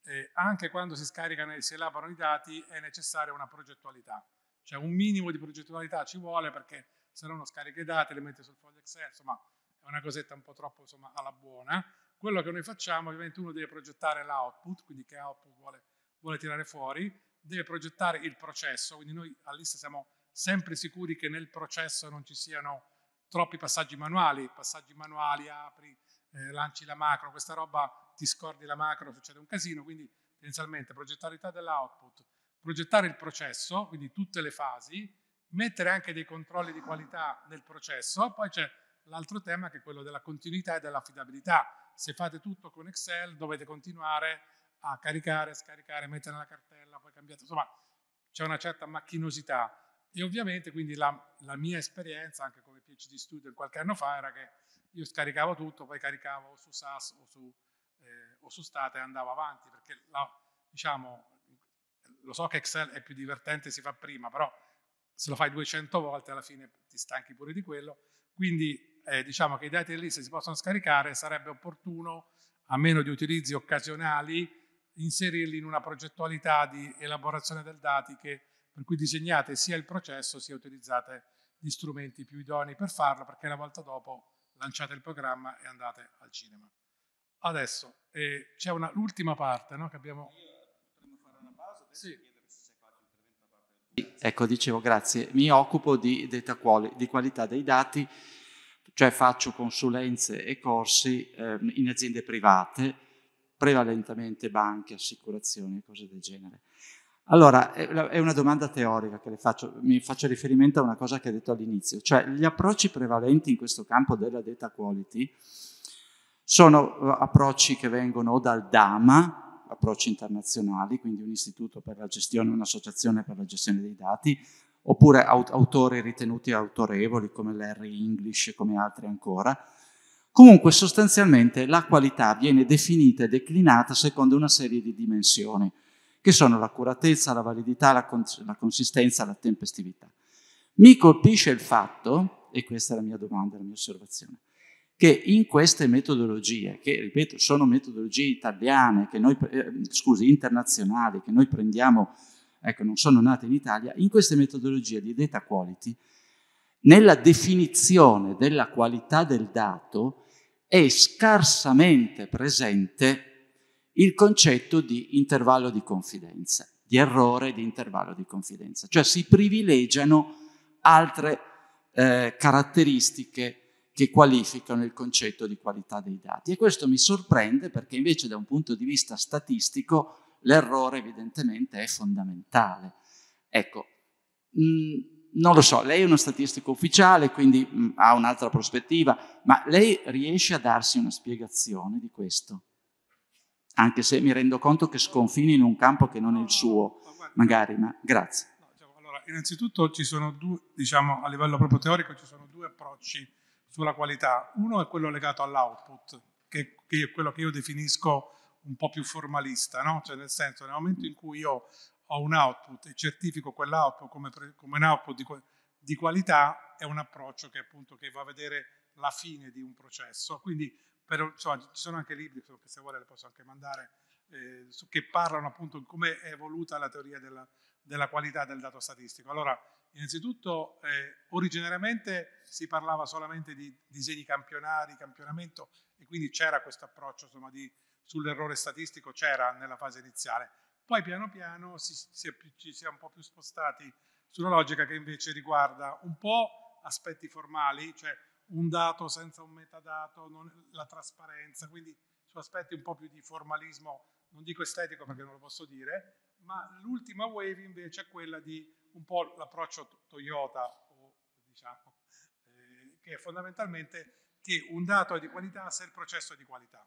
eh, anche quando si scaricano e si elaborano i dati, è necessaria una progettualità. Cioè un minimo di progettualità ci vuole perché se no uno scarica i dati, li mette sul foglio Excel, insomma è una cosetta un po' troppo insomma, alla buona. Quello che noi facciamo, ovviamente uno deve progettare l'output, quindi che output vuole, vuole tirare fuori, deve progettare il processo, quindi noi all'ISTA siamo sempre sicuri che nel processo non ci siano troppi passaggi manuali, passaggi manuali, apri, eh, lanci la macro, questa roba ti scordi la macro, succede un casino, quindi tendenzialmente progettalità dell'output, progettare il processo, quindi tutte le fasi, mettere anche dei controlli di qualità nel processo, poi c'è l'altro tema che è quello della continuità e dell'affidabilità. Se fate tutto con Excel dovete continuare a caricare, scaricare, mettere nella cartella, poi cambiate, insomma c'è una certa macchinosità e ovviamente quindi la, la mia esperienza anche come PhD student qualche anno fa era che io scaricavo tutto, poi caricavo su SAS o su, eh, o su State e andavo avanti perché la, diciamo, lo so che Excel è più divertente, si fa prima, però se lo fai 200 volte alla fine ti stanchi pure di quello, quindi eh, diciamo che i dati dell'ISE si possono scaricare, sarebbe opportuno, a meno di utilizzi occasionali, inserirli in una progettualità di elaborazione del dati che, per cui disegnate sia il processo sia utilizzate gli strumenti più idonei per farlo, perché la volta dopo lanciate il programma e andate al cinema. Adesso eh, c'è l'ultima parte no, che abbiamo... Io eh, potremmo fare una pausa? Sì ecco dicevo grazie, mi occupo di data quality, di qualità dei dati, cioè faccio consulenze e corsi eh, in aziende private, prevalentemente banche, assicurazioni, e cose del genere. Allora, è una domanda teorica che le faccio, mi faccio riferimento a una cosa che ho detto all'inizio, cioè gli approcci prevalenti in questo campo della data quality sono eh, approcci che vengono dal DAMA, approcci internazionali, quindi un istituto per la gestione, un'associazione per la gestione dei dati, oppure autori ritenuti autorevoli come Larry English e come altri ancora. Comunque sostanzialmente la qualità viene definita e declinata secondo una serie di dimensioni, che sono l'accuratezza, la validità, la, cons la consistenza, la tempestività. Mi colpisce il fatto, e questa è la mia domanda, la mia osservazione, che in queste metodologie, che ripeto sono metodologie italiane, che noi, eh, scusi, internazionali, che noi prendiamo, ecco, non sono nate in Italia, in queste metodologie di data quality, nella definizione della qualità del dato è scarsamente presente il concetto di intervallo di confidenza, di errore di intervallo di confidenza, cioè si privilegiano altre eh, caratteristiche che qualificano il concetto di qualità dei dati. E questo mi sorprende perché invece da un punto di vista statistico l'errore evidentemente è fondamentale. Ecco, mh, mm, non lo so, lei è uno statistico ufficiale, quindi mh, mm, ha un'altra prospettiva, ma lei riesce a darsi una spiegazione di questo? Anche se mi rendo conto che sconfini in un campo che non è il suo, magari, ma grazie. Diciamo, allora, innanzitutto ci sono due, diciamo, a livello proprio teorico ci sono due approcci sulla qualità. Uno è quello legato all'output, che, che è quello che io definisco un po' più formalista, no? cioè nel senso nel momento in cui io ho un output e certifico quell'output come, come un output di, di, qualità, è un approccio che appunto che va a vedere la fine di un processo. Quindi per, insomma, ci sono anche libri che se vuole le posso anche mandare, eh, che parlano appunto di come è evoluta la teoria della, della qualità del dato statistico. Allora Innanzitutto, eh, originariamente si parlava solamente di disegni campionari, campionamento, e quindi c'era questo approccio sull'errore statistico, c'era nella fase iniziale. Poi piano piano si, si è, ci si è un po' più spostati su una logica che invece riguarda un po' aspetti formali, cioè un dato senza un metadato, non, la trasparenza, quindi su aspetti un po' più di formalismo, non dico estetico perché non lo posso dire, ma l'ultima wave invece è quella di un po' l'approccio Toyota, o, diciamo, eh, che è fondamentalmente che un dato è di qualità se il processo è di qualità.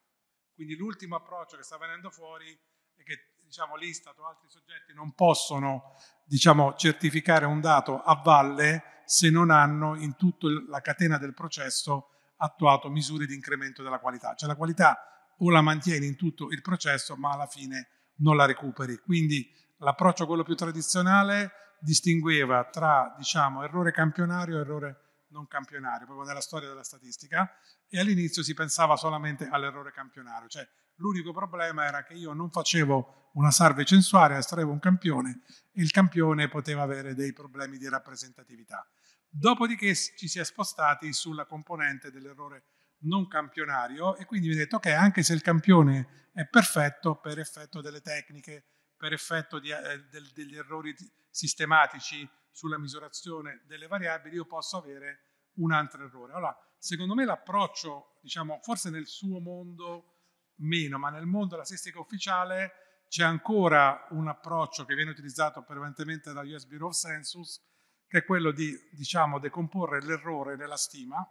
Quindi l'ultimo approccio che sta venendo fuori è che diciamo, l'Istat o altri soggetti non possono diciamo, certificare un dato a valle se non hanno in tutta la catena del processo attuato misure di incremento della qualità. Cioè la qualità o la mantieni in tutto il processo, ma alla fine non la recuperi. Quindi l'approccio, quello più tradizionale, distingueva tra diciamo, errore campionario e errore non campionario, proprio nella storia della statistica, e all'inizio si pensava solamente all'errore campionario, cioè l'unico problema era che io non facevo una salve censuaria, estraevo un campione e il campione poteva avere dei problemi di rappresentatività. Dopodiché ci si è spostati sulla componente dell'errore campionario non campionario e quindi vi ho detto ok, anche se il campione è perfetto per effetto delle tecniche, per effetto di, eh, del, degli errori sistematici sulla misurazione delle variabili, io posso avere un altro errore. Allora, secondo me l'approccio, diciamo, forse nel suo mondo meno, ma nel mondo della statistica ufficiale c'è ancora un approccio che viene utilizzato prevalentemente dalla US Bureau of Census, che è quello di, diciamo, decomporre l'errore nella stima,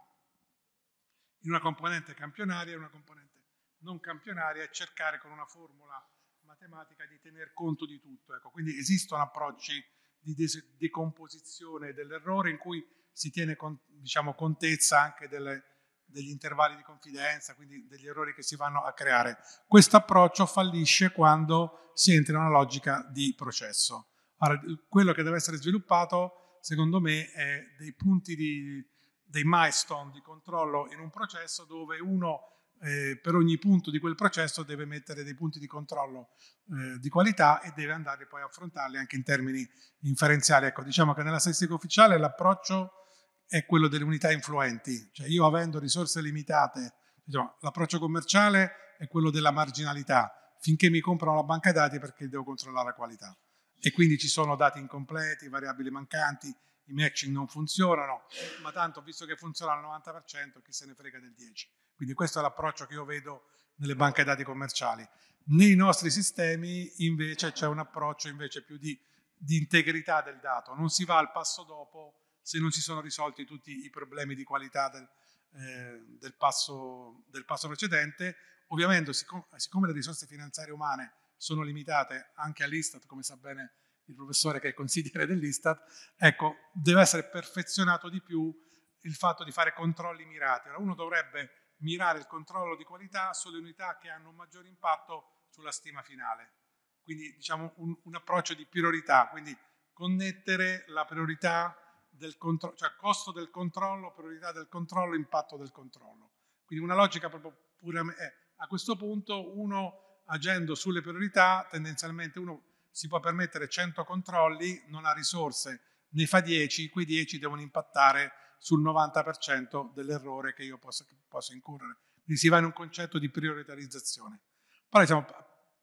in una componente campionaria e una componente non campionaria e cercare con una formula matematica di tener conto di tutto. Ecco, quindi esistono approcci di decomposizione dell'errore in cui si tiene con, diciamo, contezza anche delle, degli intervalli di confidenza, quindi degli errori che si vanno a creare. Questo approccio fallisce quando si entra in una logica di processo. Allora, quello che deve essere sviluppato, secondo me, è dei punti di, dei milestone di controllo in un processo dove uno eh, per ogni punto di quel processo deve mettere dei punti di controllo eh, di qualità e deve andare poi a affrontarli anche in termini inferenziali. Ecco, diciamo che nella statistica ufficiale l'approccio è quello delle unità influenti, cioè io avendo risorse limitate, diciamo, l'approccio commerciale è quello della marginalità, finché mi comprano la banca dati perché devo controllare la qualità. E quindi ci sono dati incompleti, variabili mancanti, i matching non funzionano, ma tanto visto che funziona al 90%, chi se ne frega del 10%. Quindi questo è l'approccio che io vedo nelle banche dati commerciali. Nei nostri sistemi invece c'è un approccio invece più di, di integrità del dato, non si va al passo dopo se non si sono risolti tutti i problemi di qualità del, eh, del, passo, del passo, precedente. Ovviamente siccome, siccome le risorse finanziarie umane sono limitate anche all'Istat, come sa bene il professore che è consigliere dell'Istat, ecco, deve essere perfezionato di più il fatto di fare controlli mirati. Allora uno dovrebbe mirare il controllo di qualità sulle unità che hanno un maggior impatto sulla stima finale. Quindi diciamo un, un approccio di priorità, quindi connettere la priorità del controllo, cioè costo del controllo, priorità del controllo, impatto del controllo. Quindi una logica proprio puramente... Eh, a questo punto uno agendo sulle priorità, tendenzialmente uno si può permettere 100 controlli, non ha risorse, ne fa 10, quei 10 devono impattare sul 90% dell'errore che io posso, che posso incorrere. Quindi si va in un concetto di prioritarizzazione. Poi diciamo,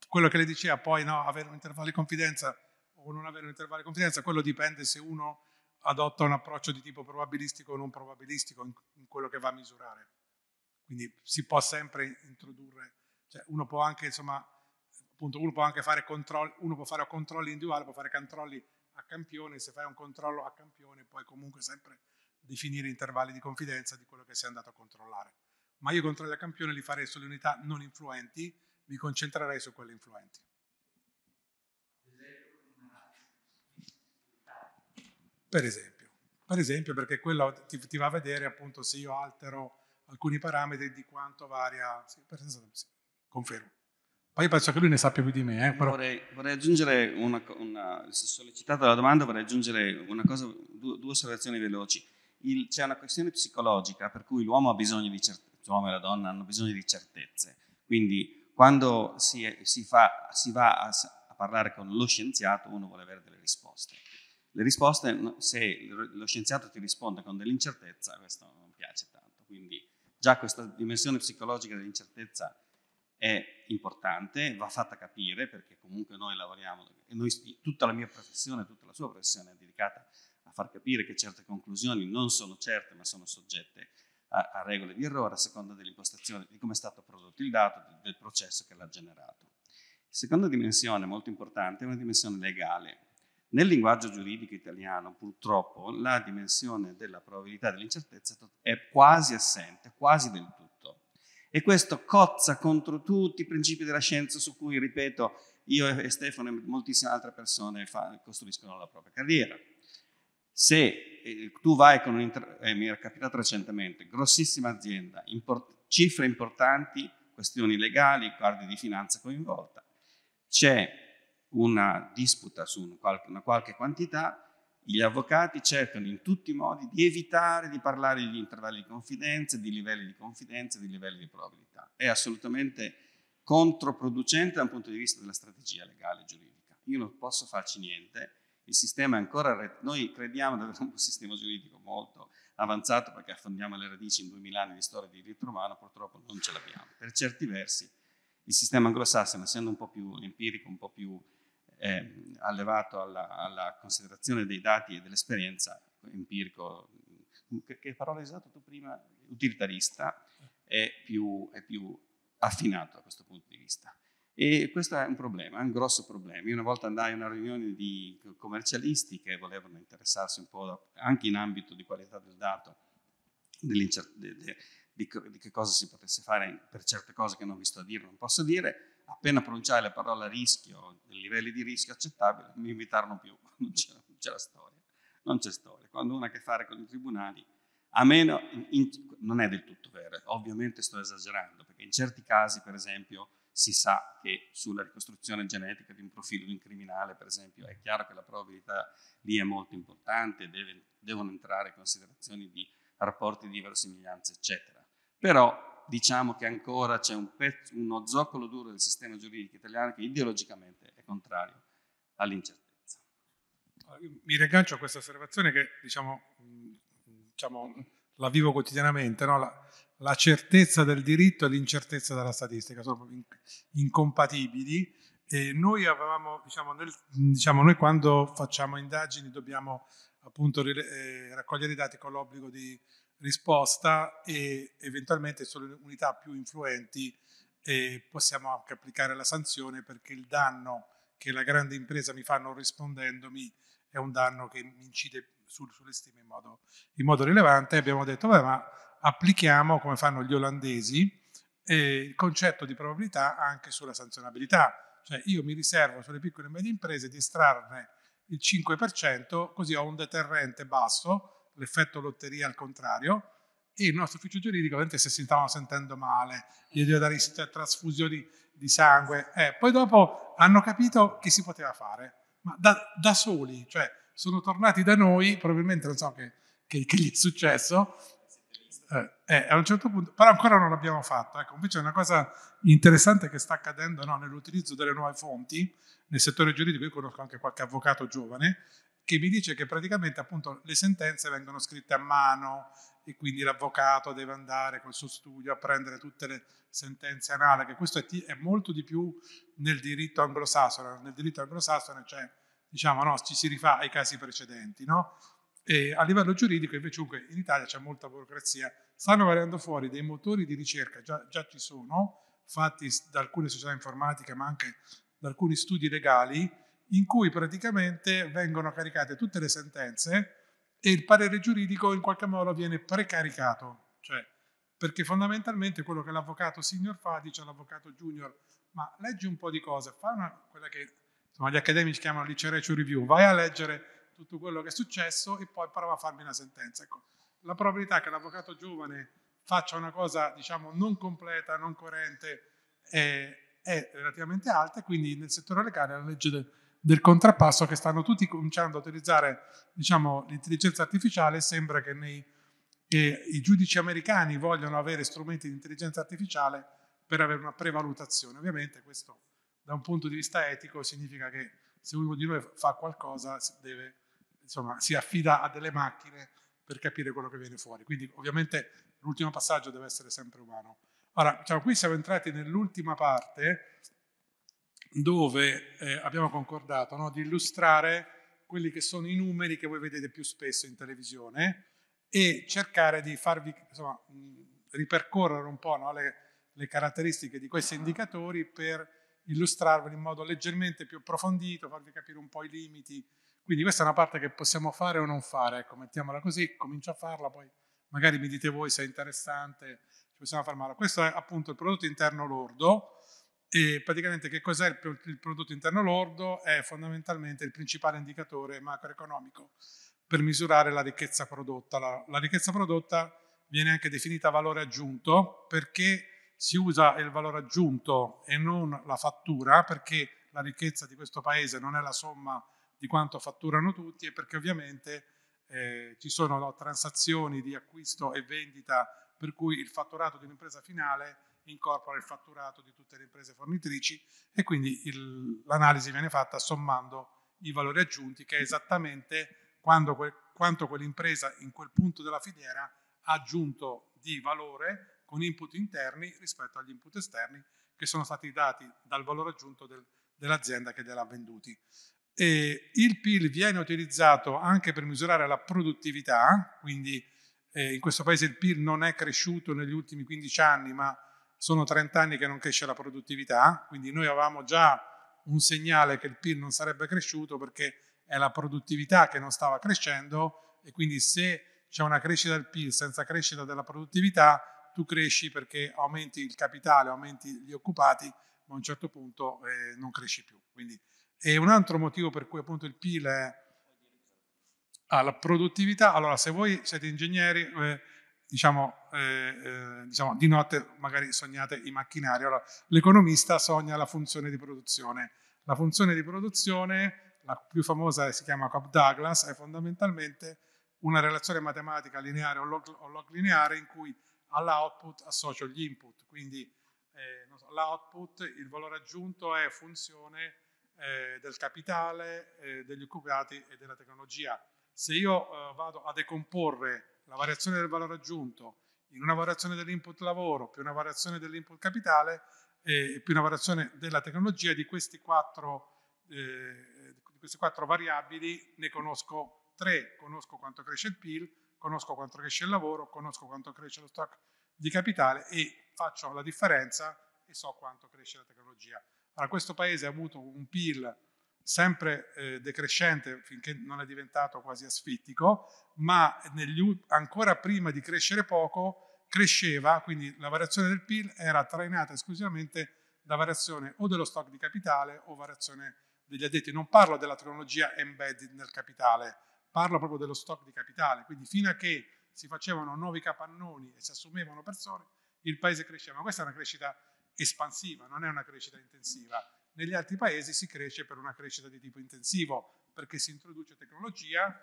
quello che le diceva poi no, avere un intervallo di confidenza o non avere un intervallo di confidenza, quello dipende se uno adotta un approccio di tipo probabilistico o non probabilistico in, in quello che va a misurare. Quindi si può sempre introdurre, cioè uno può anche insomma appunto uno può anche fare controlli, uno può fare controlli individuali, può fare controlli a campione, se fai un controllo a campione puoi comunque sempre definire intervalli di confidenza di quello che sei andato a controllare. Ma io i controlli a campione li farei sulle unità non influenti, mi concentrerei su quelle influenti. Per esempio, per esempio perché quello ti, ti, va a vedere appunto se io altero alcuni parametri di quanto varia, sì, per esempio, sì, confermo poi penso che lui ne sappia più di me. Eh, vorrei, vorrei, aggiungere una, una sollecitata la domanda, vorrei aggiungere cosa, due, due, osservazioni veloci. Il, c'è una questione psicologica per cui l'uomo ha bisogno di certezze, l'uomo e la donna hanno bisogno di certezze. Quindi quando si, si, fa, si va a, a parlare con lo scienziato, uno vuole avere delle risposte. Le risposte, se lo scienziato ti risponde con dell'incertezza, questo non piace tanto. Quindi già questa dimensione psicologica dell'incertezza è importante, va fatta capire perché comunque noi lavoriamo, noi, tutta la mia professione, tutta la sua professione è dedicata a far capire che certe conclusioni non sono certe ma sono soggette a, a regole di errore a seconda dell'impostazione di come è stato prodotto il dato, del, del processo che l'ha generato. seconda dimensione molto importante è una dimensione legale. Nel linguaggio giuridico italiano, purtroppo, la dimensione della probabilità dell'incertezza è quasi assente, quasi del tutto. E questo cozza contro tutti i principi della scienza su cui, ripeto, io e Stefano e moltissime altre persone fa, costruiscono la propria carriera. Se eh, tu vai con un... Eh, mi è capitato recentemente, grossissima azienda, import, cifre importanti, questioni legali, guardie di finanza coinvolta. C'è una disputa su una qualche, una qualche quantità, gli avvocati cercano in tutti i modi di evitare di parlare di intervalli di confidenza, di livelli di confidenza, di livelli di probabilità. È assolutamente controproducente da un punto di vista della strategia legale e giuridica. Io non posso farci niente, il sistema è ancora... Noi crediamo di avere un sistema giuridico molto avanzato perché affondiamo le radici in 2000 anni di storia di diritto romano, purtroppo non ce l'abbiamo. Per certi versi il sistema anglosassone, essendo un po' più empirico, un po' più eh, allevato alla, alla, considerazione dei dati e dell'esperienza empirico. Che, che parola hai usato tu prima? Utilitarista è più, è più affinato da questo punto di vista. E questo è un problema, è un grosso problema. Io una volta andai a una riunione di commercialisti che volevano interessarsi un po' anche in ambito di qualità del dato, di, di, di, che cosa si potesse fare per certe cose che non vi sto a dire, non posso dire, appena pronunciai la parola rischio, livelli di rischio accettabili, mi invitarono più, non c'era, non c'era storia, non c'è storia. Quando uno ha a che fare con i tribunali, a meno, in, non è del tutto vero, ovviamente sto esagerando, perché in certi casi, per esempio, si sa che sulla ricostruzione genetica di un profilo di un criminale, per esempio, è chiaro che la probabilità lì è molto importante, deve, devono entrare considerazioni di rapporti di verosimiglianza, eccetera. Però diciamo che ancora c'è un pezzo, uno zoccolo duro del sistema giuridico italiano che ideologicamente è contrario all'incertezza. Mi riaggancio a questa osservazione che diciamo, diciamo la vivo quotidianamente, no? la, la, certezza del diritto e l'incertezza della statistica sono incompatibili. E noi, avevamo, diciamo, nel, diciamo, noi quando facciamo indagini dobbiamo appunto eh, raccogliere i dati con l'obbligo di risposta e eventualmente sulle unità più influenti eh, possiamo anche applicare la sanzione perché il danno che la grande impresa mi fa non rispondendomi è un danno che mi incide sul, sulle stime in modo, in modo rilevante. Abbiamo detto, beh, ma applichiamo, come fanno gli olandesi, eh, il concetto di probabilità anche sulla sanzionabilità. Cioè io mi riservo sulle piccole e medie imprese di estrarne il 5%, così ho un deterrente basso l'effetto lotteria al contrario, e il nostro ufficio giuridico ovviamente se si stavano sentendo male, gli doveva dare trasfusioni di sangue. Eh, poi dopo hanno capito che si poteva fare, ma da, da soli, cioè sono tornati da noi, probabilmente non so che, che, che gli è successo, eh, eh, a un certo punto, però ancora non l'abbiamo fatto. Ecco, invece è una cosa interessante che sta accadendo no, nell'utilizzo delle nuove fonti nel settore giuridico. Io conosco anche qualche avvocato giovane che mi dice che praticamente appunto le sentenze vengono scritte a mano e quindi l'avvocato deve andare col suo studio a prendere tutte le sentenze analoghe. Questo è, t- è molto di più nel diritto anglosassone. Nel diritto anglosassone cioè, diciamo, no, ci si rifà ai casi precedenti, no? E a livello giuridico invece comunque in Italia c'è molta burocrazia. Stanno variando fuori dei motori di ricerca, già, già ci sono, fatti da alcune società informatiche ma anche da alcuni studi legali, in cui praticamente vengono caricate tutte le sentenze e il parere giuridico in qualche modo viene precaricato, cioè perché fondamentalmente quello che l'avvocato senior fa dice all'avvocato junior ma leggi un po' di cose, fa una, quella che insomma, gli accademici chiamano literature review, vai a leggere tutto quello che è successo e poi prova a farmi una sentenza. Ecco, la probabilità che l'avvocato giovane faccia una cosa diciamo non completa, non coerente è, è relativamente alta e quindi nel settore legale la legge del del contrappasso che stanno tutti cominciando a utilizzare diciamo, l'intelligenza artificiale sembra che, nei, che i giudici americani vogliano avere strumenti di intelligenza artificiale per avere una prevalutazione. Ovviamente questo da un punto di vista etico significa che se uno di noi fa qualcosa deve, insomma, si affida a delle macchine per capire quello che viene fuori. Quindi ovviamente l'ultimo passaggio deve essere sempre umano. Ora, diciamo, qui siamo entrati nell'ultima parte dove eh, abbiamo concordato no, di illustrare quelli che sono i numeri che voi vedete più spesso in televisione e cercare di farvi insomma, ripercorrere un po' no, le, le, caratteristiche di questi indicatori per illustrarveli in modo leggermente più approfondito, farvi capire un po' i limiti. Quindi questa è una parte che possiamo fare o non fare, ecco, mettiamola così, comincio a farla, poi magari mi dite voi se è interessante, ci possiamo fermare. Questo è appunto il prodotto interno lordo, e praticamente che cos'è il, il prodotto interno lordo? È fondamentalmente il principale indicatore macroeconomico per misurare la ricchezza prodotta. La, la ricchezza prodotta viene anche definita valore aggiunto perché si usa il valore aggiunto e non la fattura, perché la ricchezza di questo paese non è la somma di quanto fatturano tutti e perché ovviamente eh, ci sono no, transazioni di acquisto e vendita per cui il fatturato di un'impresa finale è incorpora il fatturato di tutte le imprese fornitrici e quindi il, l'analisi viene fatta sommando i valori aggiunti, che è esattamente quel, quanto quell'impresa in quel punto della filiera ha aggiunto di valore con input interni rispetto agli input esterni che sono stati dati dal valore aggiunto del, dell'azienda che li ha venduti. E il PIL viene utilizzato anche per misurare la produttività, quindi eh, in questo paese il PIL non è cresciuto negli ultimi 15 anni, ma sono 30 anni che non cresce la produttività, quindi noi avevamo già un segnale che il PIL non sarebbe cresciuto perché è la produttività che non stava crescendo e quindi se c'è una crescita del PIL senza crescita della produttività, tu cresci perché aumenti il capitale, aumenti gli occupati, ma a un certo punto eh, non cresci più. Quindi, e un altro motivo per cui appunto il PIL è alla ah, produttività, allora se voi siete ingegneri... Eh, diciamo, eh, eh, diciamo, di notte magari sognate i macchinari. Allora, l'economista sogna la funzione di produzione. La funzione di produzione, la più famosa si chiama Cobb Douglas, è fondamentalmente una relazione matematica lineare o log, o log lineare in cui all'output associo gli input, quindi eh, so, l'output, il valore aggiunto è funzione eh, del capitale, eh, degli occupati e della tecnologia. Se io vado a decomporre la variazione del valore aggiunto in una variazione dell'input lavoro più una variazione dell'input capitale e più una variazione della tecnologia, di, questi quattro, eh, di queste quattro variabili ne conosco tre, conosco quanto cresce il PIL, conosco quanto cresce il lavoro, conosco quanto cresce lo stock di capitale e faccio la differenza e so quanto cresce la tecnologia. Allora, questo paese ha avuto un PIL sempre eh, decrescente finché non è diventato quasi asfittico, ma negli, ancora prima di crescere poco cresceva, quindi la variazione del PIL era trainata esclusivamente da variazione o dello stock di capitale o variazione degli addetti. Non parlo della tecnologia embedded nel capitale, parlo proprio dello stock di capitale, quindi fino a che si facevano nuovi capannoni e si assumevano persone, il paese cresceva. Ma questa è una crescita espansiva, non è una crescita intensiva negli altri paesi si cresce per una crescita di tipo intensivo, perché si introduce tecnologia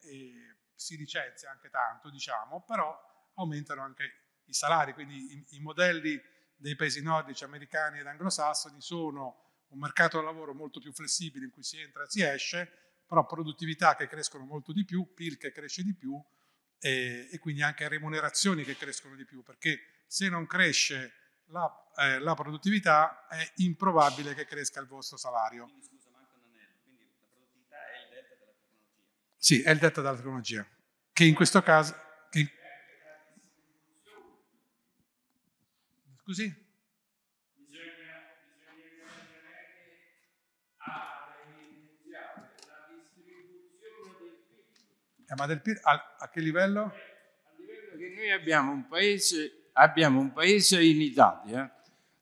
e si licenzia anche tanto, diciamo, però aumentano anche i salari, quindi i, i modelli dei paesi nordici, americani ed anglosassoni sono un mercato del lavoro molto più flessibile in cui si entra e si esce, però produttività che crescono molto di più, PIL che cresce di più e, e quindi anche remunerazioni che crescono di più, perché se non cresce la, eh, la, produttività è improbabile che cresca il vostro salario. Quindi, scusa, manca un anello. Quindi la produttività è il delta della tecnologia. Sì, è il delta della tecnologia. Che in questo caso... Che... Scusi? Eh, ma del, a, a che livello? A livello che noi abbiamo un paese abbiamo un paese in Italia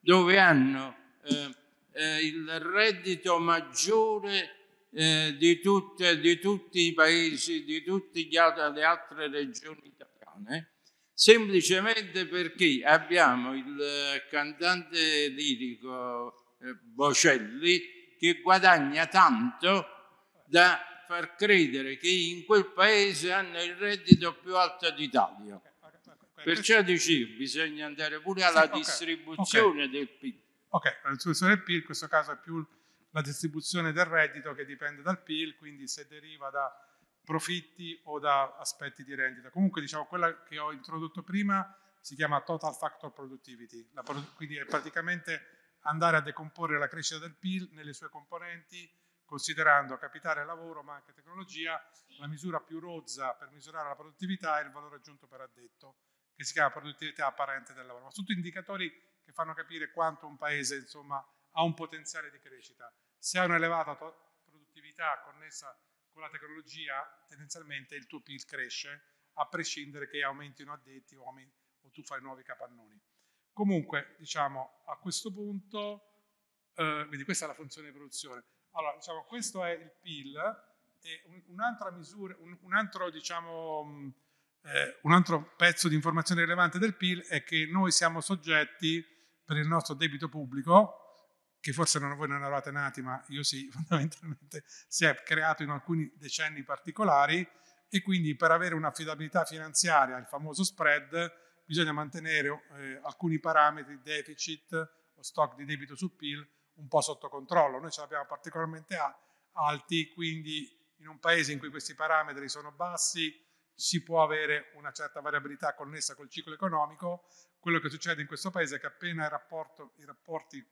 dove hanno eh, eh, il reddito maggiore eh, di, tutte, di, tutti i paesi, di tutte le altre regioni italiane, semplicemente perché abbiamo il eh, cantante lirico eh, Bocelli che guadagna tanto da far credere che in quel paese hanno il reddito più alto d'Italia. Perciò dici, bisogna andare pure alla sì, distribuzione okay. del PIL. Ok, la distribuzione del PIL in questo caso è più la distribuzione del reddito che dipende dal PIL, quindi se deriva da profitti o da aspetti di rendita. Comunque, diciamo, quella che ho introdotto prima si chiama Total Factor Productivity, produ- quindi è praticamente andare a decomporre la crescita del PIL nelle sue componenti, considerando capitale, e lavoro, ma anche tecnologia, la misura più rozza per misurare la produttività è il valore aggiunto per addetto che si chiama produttività apparente del lavoro, ma tutti indicatori che fanno capire quanto un paese insomma, ha un potenziale di crescita. Se ha un'elevata produttività connessa con la tecnologia, tendenzialmente il tuo PIL cresce, a prescindere che aumentino addetti o, aument o tu fai nuovi capannoni. Comunque, diciamo, a questo punto, eh, quindi questa è la funzione di produzione. Allora, diciamo, questo è il PIL e un'altra misura, un, un altro, diciamo, eh, un altro pezzo di informazione rilevante del PIL è che noi siamo soggetti per il nostro debito pubblico, che forse non, voi non eravate nati, ma io sì, fondamentalmente si è creato in alcuni decenni particolari e quindi per avere un'affidabilità finanziaria, il famoso spread, bisogna mantenere eh, alcuni parametri, deficit lo stock di debito su PIL un po' sotto controllo. Noi ce l'abbiamo particolarmente alti, quindi in un paese in cui questi parametri sono bassi si può avere una certa variabilità connessa col ciclo economico, quello che succede in questo paese è che appena rapporto, i rapporti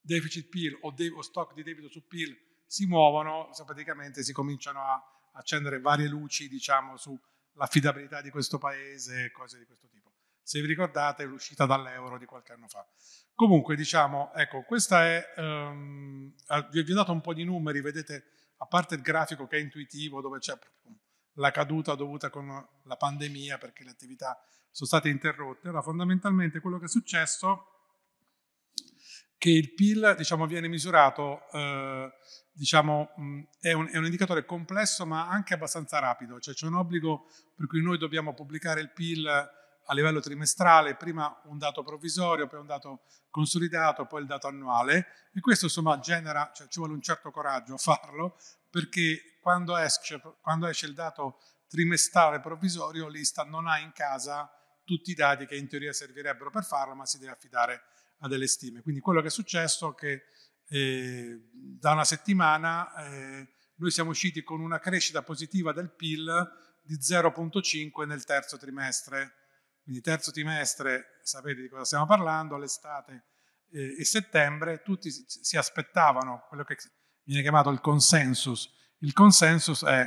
deficit-PIL o, de- o, stock di debito su PIL si muovono, so praticamente si cominciano a accendere varie luci diciamo, sull'affidabilità di questo paese e cose di questo tipo. Se vi ricordate l'uscita dall'euro di qualche anno fa. Comunque, diciamo, ecco, questa è, ehm, vi ho dato un po' di numeri, vedete, a parte il grafico che è intuitivo, dove c'è proprio la caduta dovuta con la pandemia perché le attività sono state interrotte. Allora, fondamentalmente quello che è successo è che il PIL diciamo, viene misurato, eh, diciamo, è, un, è, un, indicatore complesso ma anche abbastanza rapido, cioè c'è un obbligo per cui noi dobbiamo pubblicare il PIL a livello trimestrale, prima un dato provvisorio, poi un dato consolidato, poi il dato annuale e questo insomma genera, cioè, ci vuole un certo coraggio a farlo, perché quando esce, quando esce il dato trimestrale provvisorio l'ISTA non ha in casa tutti i dati che in teoria servirebbero per farlo, ma si deve affidare a delle stime. Quindi quello che è successo è che eh, da una settimana eh, noi siamo usciti con una crescita positiva del PIL di 0.5 nel terzo trimestre. Quindi terzo trimestre, sapete di cosa stiamo parlando, l'estate eh, e settembre, tutti si aspettavano quello che viene chiamato il consensus. Il consensus è,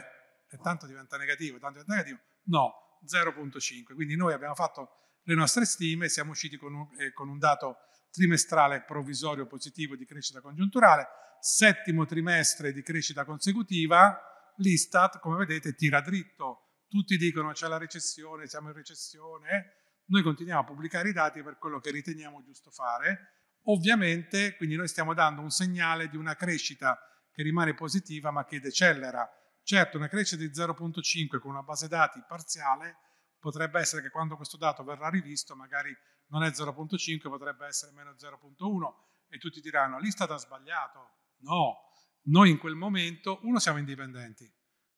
è tanto diventa negativo, tanto diventa negativo, no, 0.5. Quindi noi abbiamo fatto le nostre stime, siamo usciti con un, eh, con un dato trimestrale provvisorio positivo di crescita congiunturale, settimo trimestre di crescita consecutiva, l'Istat, come vedete, tira dritto. Tutti dicono c'è la recessione, siamo in recessione. Noi continuiamo a pubblicare i dati per quello che riteniamo giusto fare. Ovviamente, quindi noi stiamo dando un segnale di una crescita che rimane positiva ma che decelera. Certo, una crescita di 0.5 con una base dati parziale potrebbe essere che quando questo dato verrà rivisto magari non è 0.5, potrebbe essere meno 0.1 e tutti diranno l'Istat ha sbagliato. No, noi in quel momento, uno, siamo indipendenti,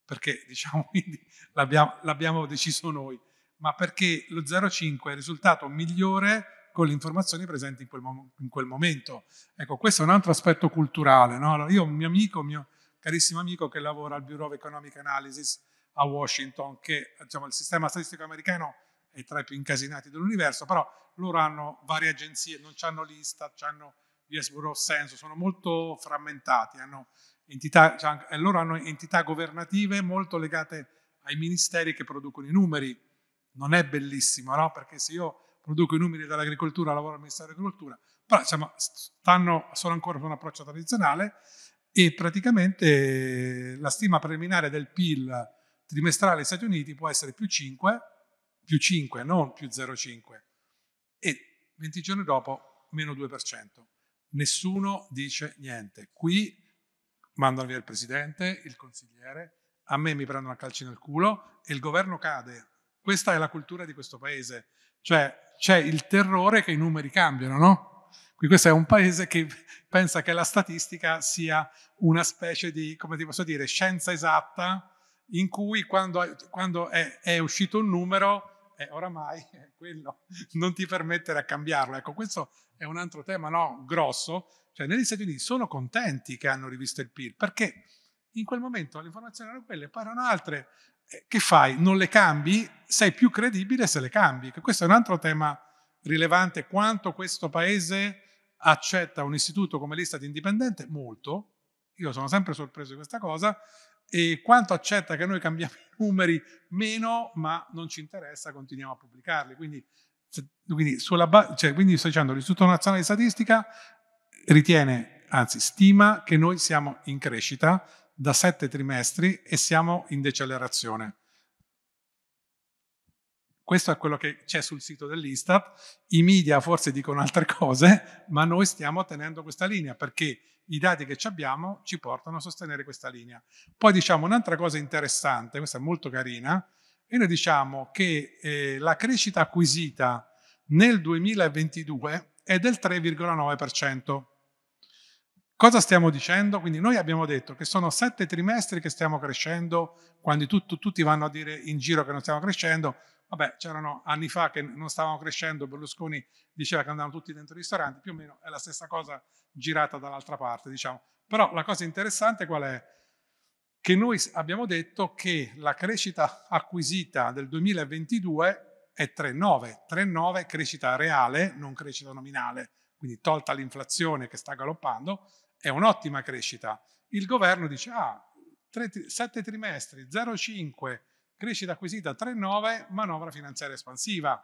perché diciamo quindi l'abbiamo, l'abbiamo deciso noi, ma perché lo 0,5 è il risultato migliore con le informazioni presenti in quel, mom- in quel momento. Ecco, questo è un altro aspetto culturale. No? Allora, io ho un mio amico, mio carissimo amico che lavora al Bureau of Economic Analysis a Washington, che diciamo, il sistema statistico americano è tra i più incasinati dell'universo, però loro hanno varie agenzie, non hanno l'Istat, hanno US Bureau of Census, sono molto frammentati, entità, cioè, loro hanno entità governative molto legate ai ministeri che producono i numeri. Non è bellissimo, no? Perché se io produco i numeri dall'agricoltura, lavoro al Ministero dell'Agricoltura, però diciamo, stanno, sono ancora su un approccio tradizionale e praticamente eh, la stima preliminare del PIL trimestrale degli Stati Uniti può essere più 5, più 5, non più 0,5 e 20 giorni dopo meno 2%. Nessuno dice niente. Qui mandano via il presidente, il consigliere, a me mi prendono a calci nel culo e il governo cade. Questa è la cultura di questo paese. Cioè, c'è il terrore che i numeri cambiano, no? Qui questo è un paese che pensa che la statistica sia una specie di, come ti posso dire, scienza esatta in cui quando, quando è, è, uscito un numero, eh, oramai è quello, non ti permettere a cambiarlo. Ecco, questo è un altro tema no, grosso. Cioè, negli Stati Uniti sono contenti che hanno rivisto il PIL, perché in quel momento le informazioni erano quelle, poi erano altre, che fai? Non le cambi? Sei più credibile se le cambi. questo è un altro tema rilevante. Quanto questo paese accetta un istituto come l'Istat indipendente? Molto. Io sono sempre sorpreso di questa cosa. E quanto accetta che noi cambiamo i numeri? Meno, ma non ci interessa, continuiamo a pubblicarli. Quindi, quindi, ba- cioè, quindi sto dicendo, l'Istituto Nazionale di Statistica ritiene, anzi stima, che noi siamo in crescita da sette trimestri e siamo in decelerazione. Questo è quello che c'è sul sito dell'Istat. I media forse dicono altre cose, ma noi stiamo tenendo questa linea perché i dati che abbiamo ci portano a sostenere questa linea. Poi diciamo un'altra cosa interessante, questa è molto carina, e noi diciamo che eh, la crescita acquisita nel 2022 è del 3,9%. Cosa stiamo dicendo? Quindi noi abbiamo detto che sono sette trimestri che stiamo crescendo, quando tutto, tutti vanno a dire in giro che non stiamo crescendo, vabbè c'erano anni fa che non stavamo crescendo, Berlusconi diceva che andavano tutti dentro i ristoranti, più o meno è la stessa cosa girata dall'altra parte, diciamo. Però la cosa interessante qual è? Che noi abbiamo detto che la crescita acquisita del 2022 è 3,9, 3,9 crescita reale, non crescita nominale, quindi tolta l'inflazione che sta galoppando, è un'ottima crescita. Il governo dice, ah, 7 trimestri, 0,5, crescita acquisita 3,9, manovra finanziaria espansiva,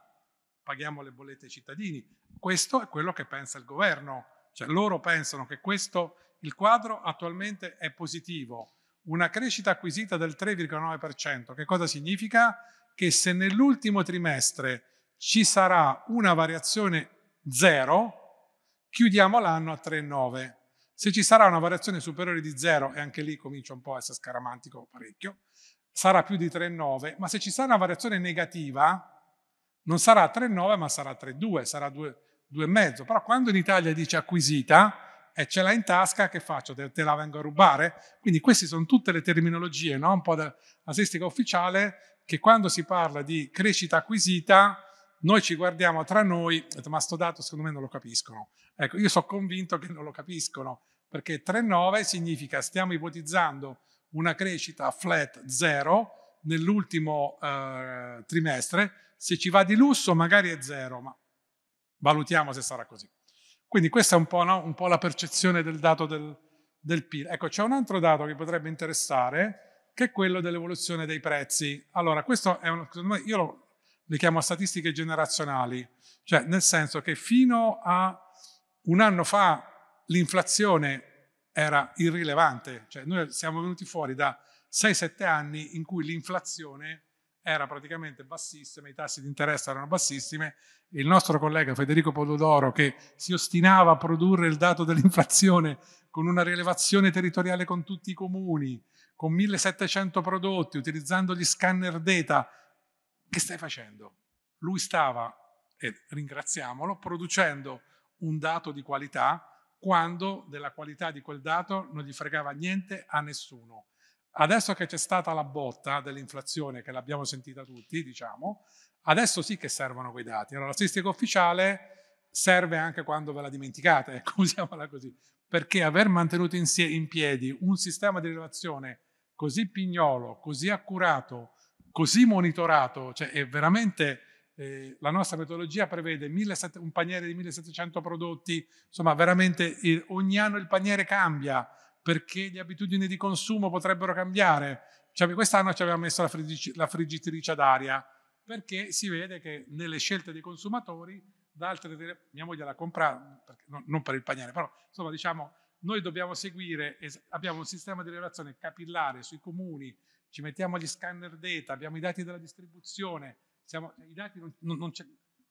paghiamo le bollette ai cittadini. Questo è quello che pensa il governo, cioè loro pensano che questo, il quadro attualmente è positivo. Una crescita acquisita del 3,9%, che cosa significa? Che se nell'ultimo trimestre ci sarà una variazione zero, chiudiamo l'anno a 3,9. Se ci sarà una variazione superiore di 0, e anche lì comincia un po' a essere scaramantico parecchio, sarà più di 3,9, ma se ci sarà una variazione negativa, non sarà 3,9 ma sarà 3,2, sarà 2,5. Però quando in Italia dice acquisita, e ce l'ha in tasca, che faccio? Te, te, la vengo a rubare? Quindi queste sono tutte le terminologie, no? un po' della statistica ufficiale, che quando si parla di crescita acquisita noi ci guardiamo tra noi, ma sto dato secondo me non lo capiscono. Ecco, io sono convinto che non lo capiscono, perché 3,9 significa stiamo ipotizzando una crescita flat zero nell'ultimo eh, trimestre, se ci va di lusso magari è zero, ma valutiamo se sarà così. Quindi questa è un po', no? un po la percezione del dato del, del PIL. Ecco, c'è un altro dato che potrebbe interessare, che è quello dell'evoluzione dei prezzi. Allora, questo è uno, secondo me, io lo, le chiamo statistiche generazionali, cioè nel senso che fino a un anno fa l'inflazione era irrilevante, cioè noi siamo venuti fuori da 6-7 anni in cui l'inflazione era praticamente bassissima, i tassi di interesse erano bassissimi. Il nostro collega Federico Pododoro che si ostinava a produrre il dato dell'inflazione con una rilevazione territoriale con tutti i comuni, con 1700 prodotti, utilizzando gli scanner data, che stai facendo? Lui stava, e ringraziamolo, producendo un dato di qualità quando della qualità di quel dato non gli fregava niente a nessuno. Adesso che c'è stata la botta dell'inflazione, che l'abbiamo sentita tutti, diciamo, adesso sì che servono quei dati. Allora, la statistica ufficiale serve anche quando ve la dimenticate, ecco, usiamola così, perché aver mantenuto in, in piedi un sistema di rilevazione così pignolo, così accurato, così monitorato, cioè è veramente eh, la nostra metodologia prevede 1700, un paniere di 1700 prodotti, insomma veramente il, eh, ogni anno il paniere cambia perché le abitudini di consumo potrebbero cambiare. Cioè, quest'anno ci avevamo messo la, friggi, la friggitrice ad perché si vede che nelle scelte dei consumatori da altre mia moglie l'ha comprata, no, non per il paniere, però insomma diciamo noi dobbiamo seguire, abbiamo un sistema di rilevazione capillare sui comuni ci mettiamo gli scanner data, abbiamo i dati della distribuzione, siamo, i dati non, non, non c'è,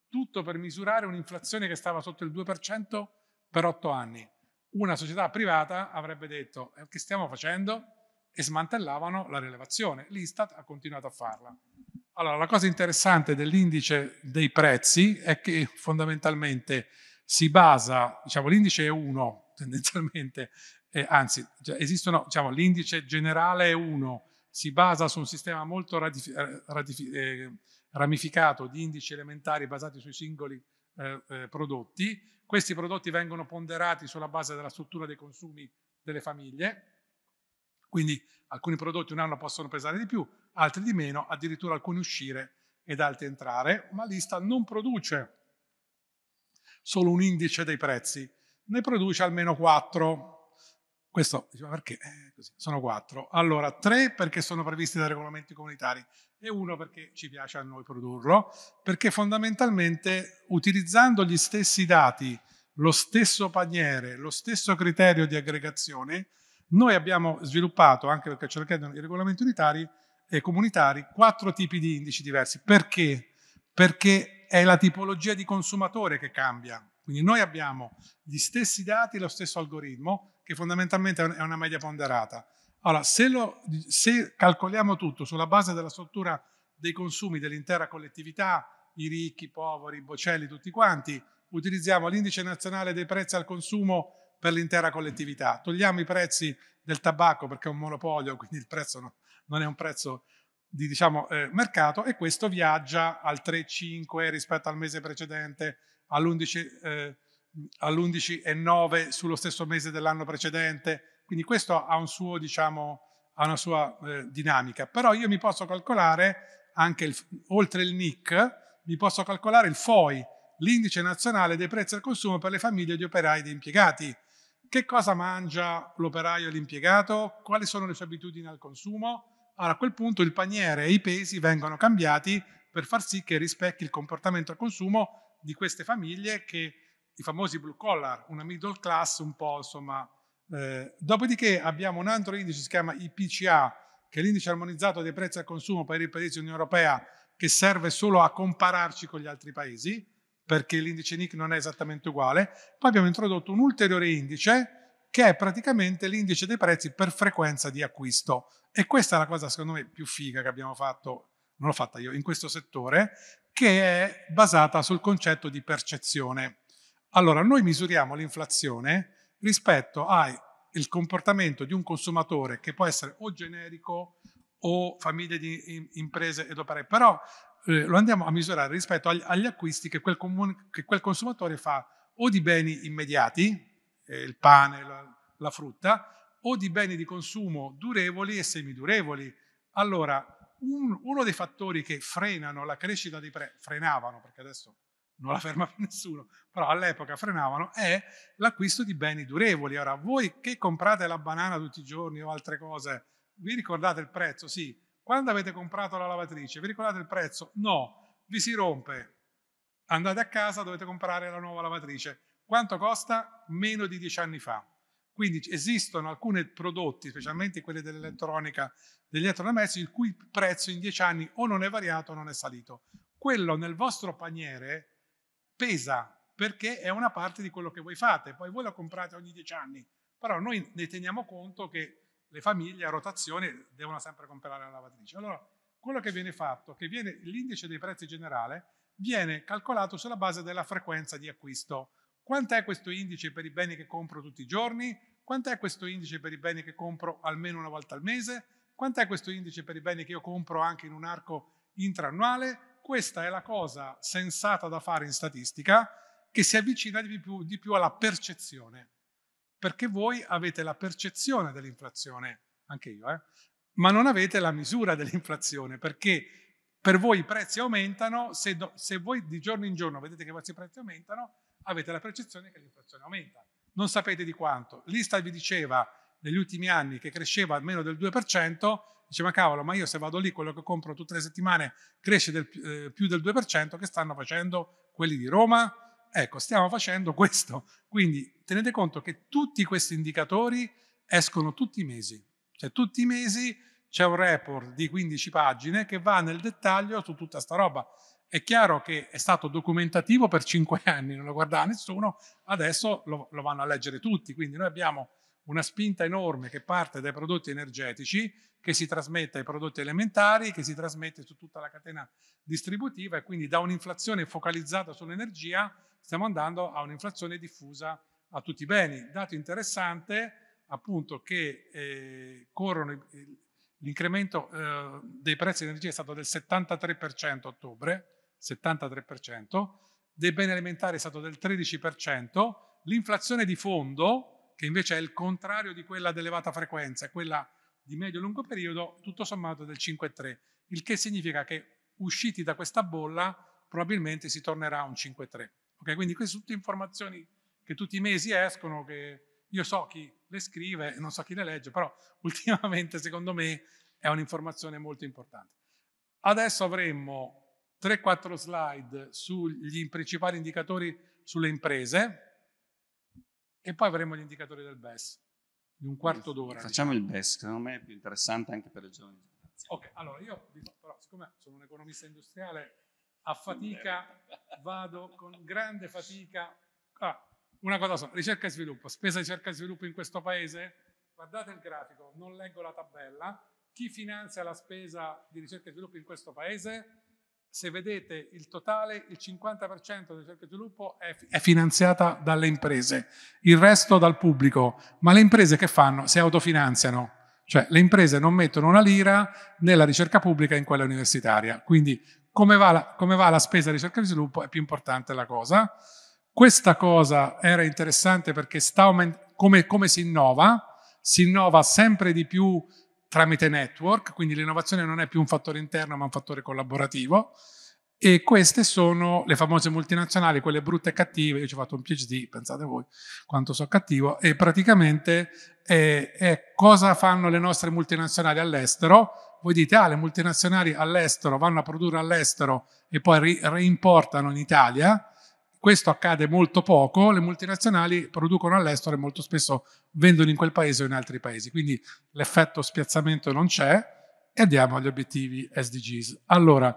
tutto per misurare un'inflazione che stava sotto il 2% per otto anni. Una società privata avrebbe detto eh, che stiamo facendo e smantellavano la rilevazione. L'Istat ha continuato a farla. Allora, la cosa interessante dell'indice dei prezzi è che fondamentalmente si basa, diciamo, l'indice è 1 tendenzialmente, eh, anzi, cioè, esistono, diciamo, l'indice generale è 1, si basa su un sistema molto radifi- eh, radifi- eh, ramificato di indici elementari basati sui singoli eh, eh, prodotti. Questi prodotti vengono ponderati sulla base della struttura dei consumi delle famiglie, quindi alcuni prodotti un anno possono pesare di più, altri di meno, addirittura alcuni uscire ed altri entrare, ma l'ISTA non produce solo un indice dei prezzi, ne produce almeno quattro questo diciamo, perché? Eh, sono quattro. Allora, tre perché sono previsti dai regolamenti comunitari e uno perché ci piace a noi produrlo, perché fondamentalmente utilizzando gli stessi dati, lo stesso paniere, lo stesso criterio di aggregazione, noi abbiamo sviluppato, anche perché ce lo chiedono i regolamenti unitari e comunitari, quattro tipi di indici diversi. Perché? Perché è la tipologia di consumatore che cambia. Quindi noi abbiamo gli stessi dati, lo stesso algoritmo, che fondamentalmente è una media ponderata. Allora, se, lo, se calcoliamo tutto sulla base della struttura dei consumi dell'intera collettività, i ricchi, i poveri, i bocelli, tutti quanti, utilizziamo l'indice nazionale dei prezzi al consumo per l'intera collettività. Togliamo i prezzi del tabacco perché è un monopolio, quindi il prezzo no, non è un prezzo di diciamo, eh, mercato e questo viaggia al 3,5 rispetto al mese precedente, all'11,5 all'11,9 sullo stesso mese dell'anno precedente, quindi questo ha, un suo, diciamo, ha una sua eh, dinamica, però io mi posso calcolare anche il, oltre il NIC, mi posso calcolare il FOI, l'indice nazionale dei prezzi al consumo per le famiglie di operai e di impiegati. Che cosa mangia l'operaio e l'impiegato? Quali sono le sue abitudini al consumo? Allora, a quel punto il paniere e i pesi vengono cambiati per far sì che rispecchi il comportamento al consumo di queste famiglie che i famosi blue collar, una middle class un po' insomma. Eh, dopodiché abbiamo un altro indice, si chiama IPCA, che è l'indice armonizzato dei prezzi al consumo per i paesi dell'Unione Europea, che serve solo a compararci con gli altri paesi, perché l'indice NIC non è esattamente uguale. Poi abbiamo introdotto un ulteriore indice, che è praticamente l'indice dei prezzi per frequenza di acquisto. E questa è la cosa, secondo me, più figa che abbiamo fatto, non l'ho fatta io, in questo settore, che è basata sul concetto di percezione. Allora, noi misuriamo l'inflazione rispetto al comportamento di un consumatore che può essere o generico o famiglie di imprese ed operai, però eh, lo andiamo a misurare rispetto agli, agli acquisti che quel, comune, che quel, consumatore fa o di beni immediati, eh, il pane, la, la frutta, o di beni di consumo durevoli e semidurevoli. Allora, un, uno dei fattori che frenano la crescita dei prezzi, frenavano perché adesso non la ferma più nessuno, però all'epoca frenavano, è l'acquisto di beni durevoli. Ora, voi che comprate la banana tutti i giorni o altre cose, vi ricordate il prezzo? Sì. Quando avete comprato la lavatrice, vi ricordate il prezzo? No. Vi si rompe. Andate a casa, dovete comprare la nuova lavatrice. Quanto costa? Meno di dieci anni fa. Quindi esistono alcuni prodotti, specialmente quelli dell'elettronica, degli elettrodomestici, il cui prezzo in dieci anni o non è variato o non è salito. Quello nel vostro paniere pesa perché è una parte di quello che voi fate, poi voi la comprate ogni dieci anni, però noi ne teniamo conto che le famiglie a rotazione devono sempre comprare la lavatrice. Allora, quello che viene fatto, che viene, l'indice dei prezzi generale, viene calcolato sulla base della frequenza di acquisto. Quant'è questo indice per i beni che compro tutti i giorni? Quant'è questo indice per i beni che compro almeno una volta al mese? Quant'è questo indice per i beni che io compro anche in un arco intrannuale? questa è la cosa sensata da fare in statistica che si avvicina di più, di più alla percezione, perché voi avete la percezione dell'inflazione, anche io, eh? ma non avete la misura dell'inflazione, perché per voi i prezzi aumentano, se, do, se voi di giorno in giorno vedete che i vostri prezzi aumentano, avete la percezione che l'inflazione aumenta. Non sapete di quanto. L'Istat vi diceva negli ultimi anni che cresceva almeno del 2%, dice ma cavolo, ma io se vado lì quello che compro tutte le settimane cresce del, eh, più del 2%, che stanno facendo quelli di Roma? Ecco, stiamo facendo questo. Quindi tenete conto che tutti questi indicatori escono tutti i mesi, cioè tutti i mesi c'è un report di 15 pagine che va nel dettaglio su tutta sta roba. È chiaro che è stato documentativo per 5 anni, non lo guardava nessuno, adesso lo, lo vanno a leggere tutti, quindi noi abbiamo una spinta enorme che parte dai prodotti energetici, che si trasmette ai prodotti elementari, che si trasmette su tutta la catena distributiva e quindi da un'inflazione focalizzata sull'energia stiamo andando a un'inflazione diffusa a tutti i beni. Dato interessante appunto che eh, corrono, l'incremento eh, dei prezzi dell'energia è stato del 73% a ottobre, 73%, dei beni alimentari è stato del 13%, l'inflazione di fondo che invece è il contrario di quella elevata frequenza, è quella di medio-lungo periodo, tutto sommato del 5,3, il che significa che usciti da questa bolla probabilmente si tornerà a un 5,3. Okay? Quindi queste sono tutte informazioni che tutti i mesi escono, che io so chi le scrive e non so chi le legge, però ultimamente secondo me è un'informazione molto importante. Adesso avremmo 3-4 slide sugli principali indicatori sulle imprese, e poi avremo gli indicatori del BES di un quarto d'ora. Facciamo diciamo. il BES, secondo me è più interessante anche per le giovani Ok, allora io però, siccome sono un economista industriale, a fatica vado con grande fatica. Ah, una cosa sola, ricerca e sviluppo, spesa di ricerca e sviluppo in questo paese, guardate il grafico, non leggo la tabella, chi finanzia la spesa di ricerca e sviluppo in questo paese? se vedete il totale, il 50% del ricerca e sviluppo è, è, finanziata dalle imprese, il resto dal pubblico. Ma le imprese che fanno? Si autofinanziano. Cioè le imprese non mettono una lira nella ricerca pubblica e in quella universitaria. Quindi come va la, come va la spesa ricerca e sviluppo è più importante la cosa. Questa cosa era interessante perché sta aument- come, come si innova, si innova sempre di più tramite network, quindi l'innovazione non è più un fattore interno ma un fattore collaborativo e queste sono le famose multinazionali, quelle brutte e cattive, io ci ho fatto un PhD, pensate voi quanto sono cattivo, e praticamente è, è cosa fanno le nostre multinazionali all'estero, voi dite ah le multinazionali all'estero vanno a produrre all'estero e poi reimportano in Italia, questo accade molto poco, le multinazionali producono all'estero e molto spesso vendono in quel paese o in altri paesi, quindi l'effetto spiazzamento non c'è e andiamo agli obiettivi SDGs. Allora,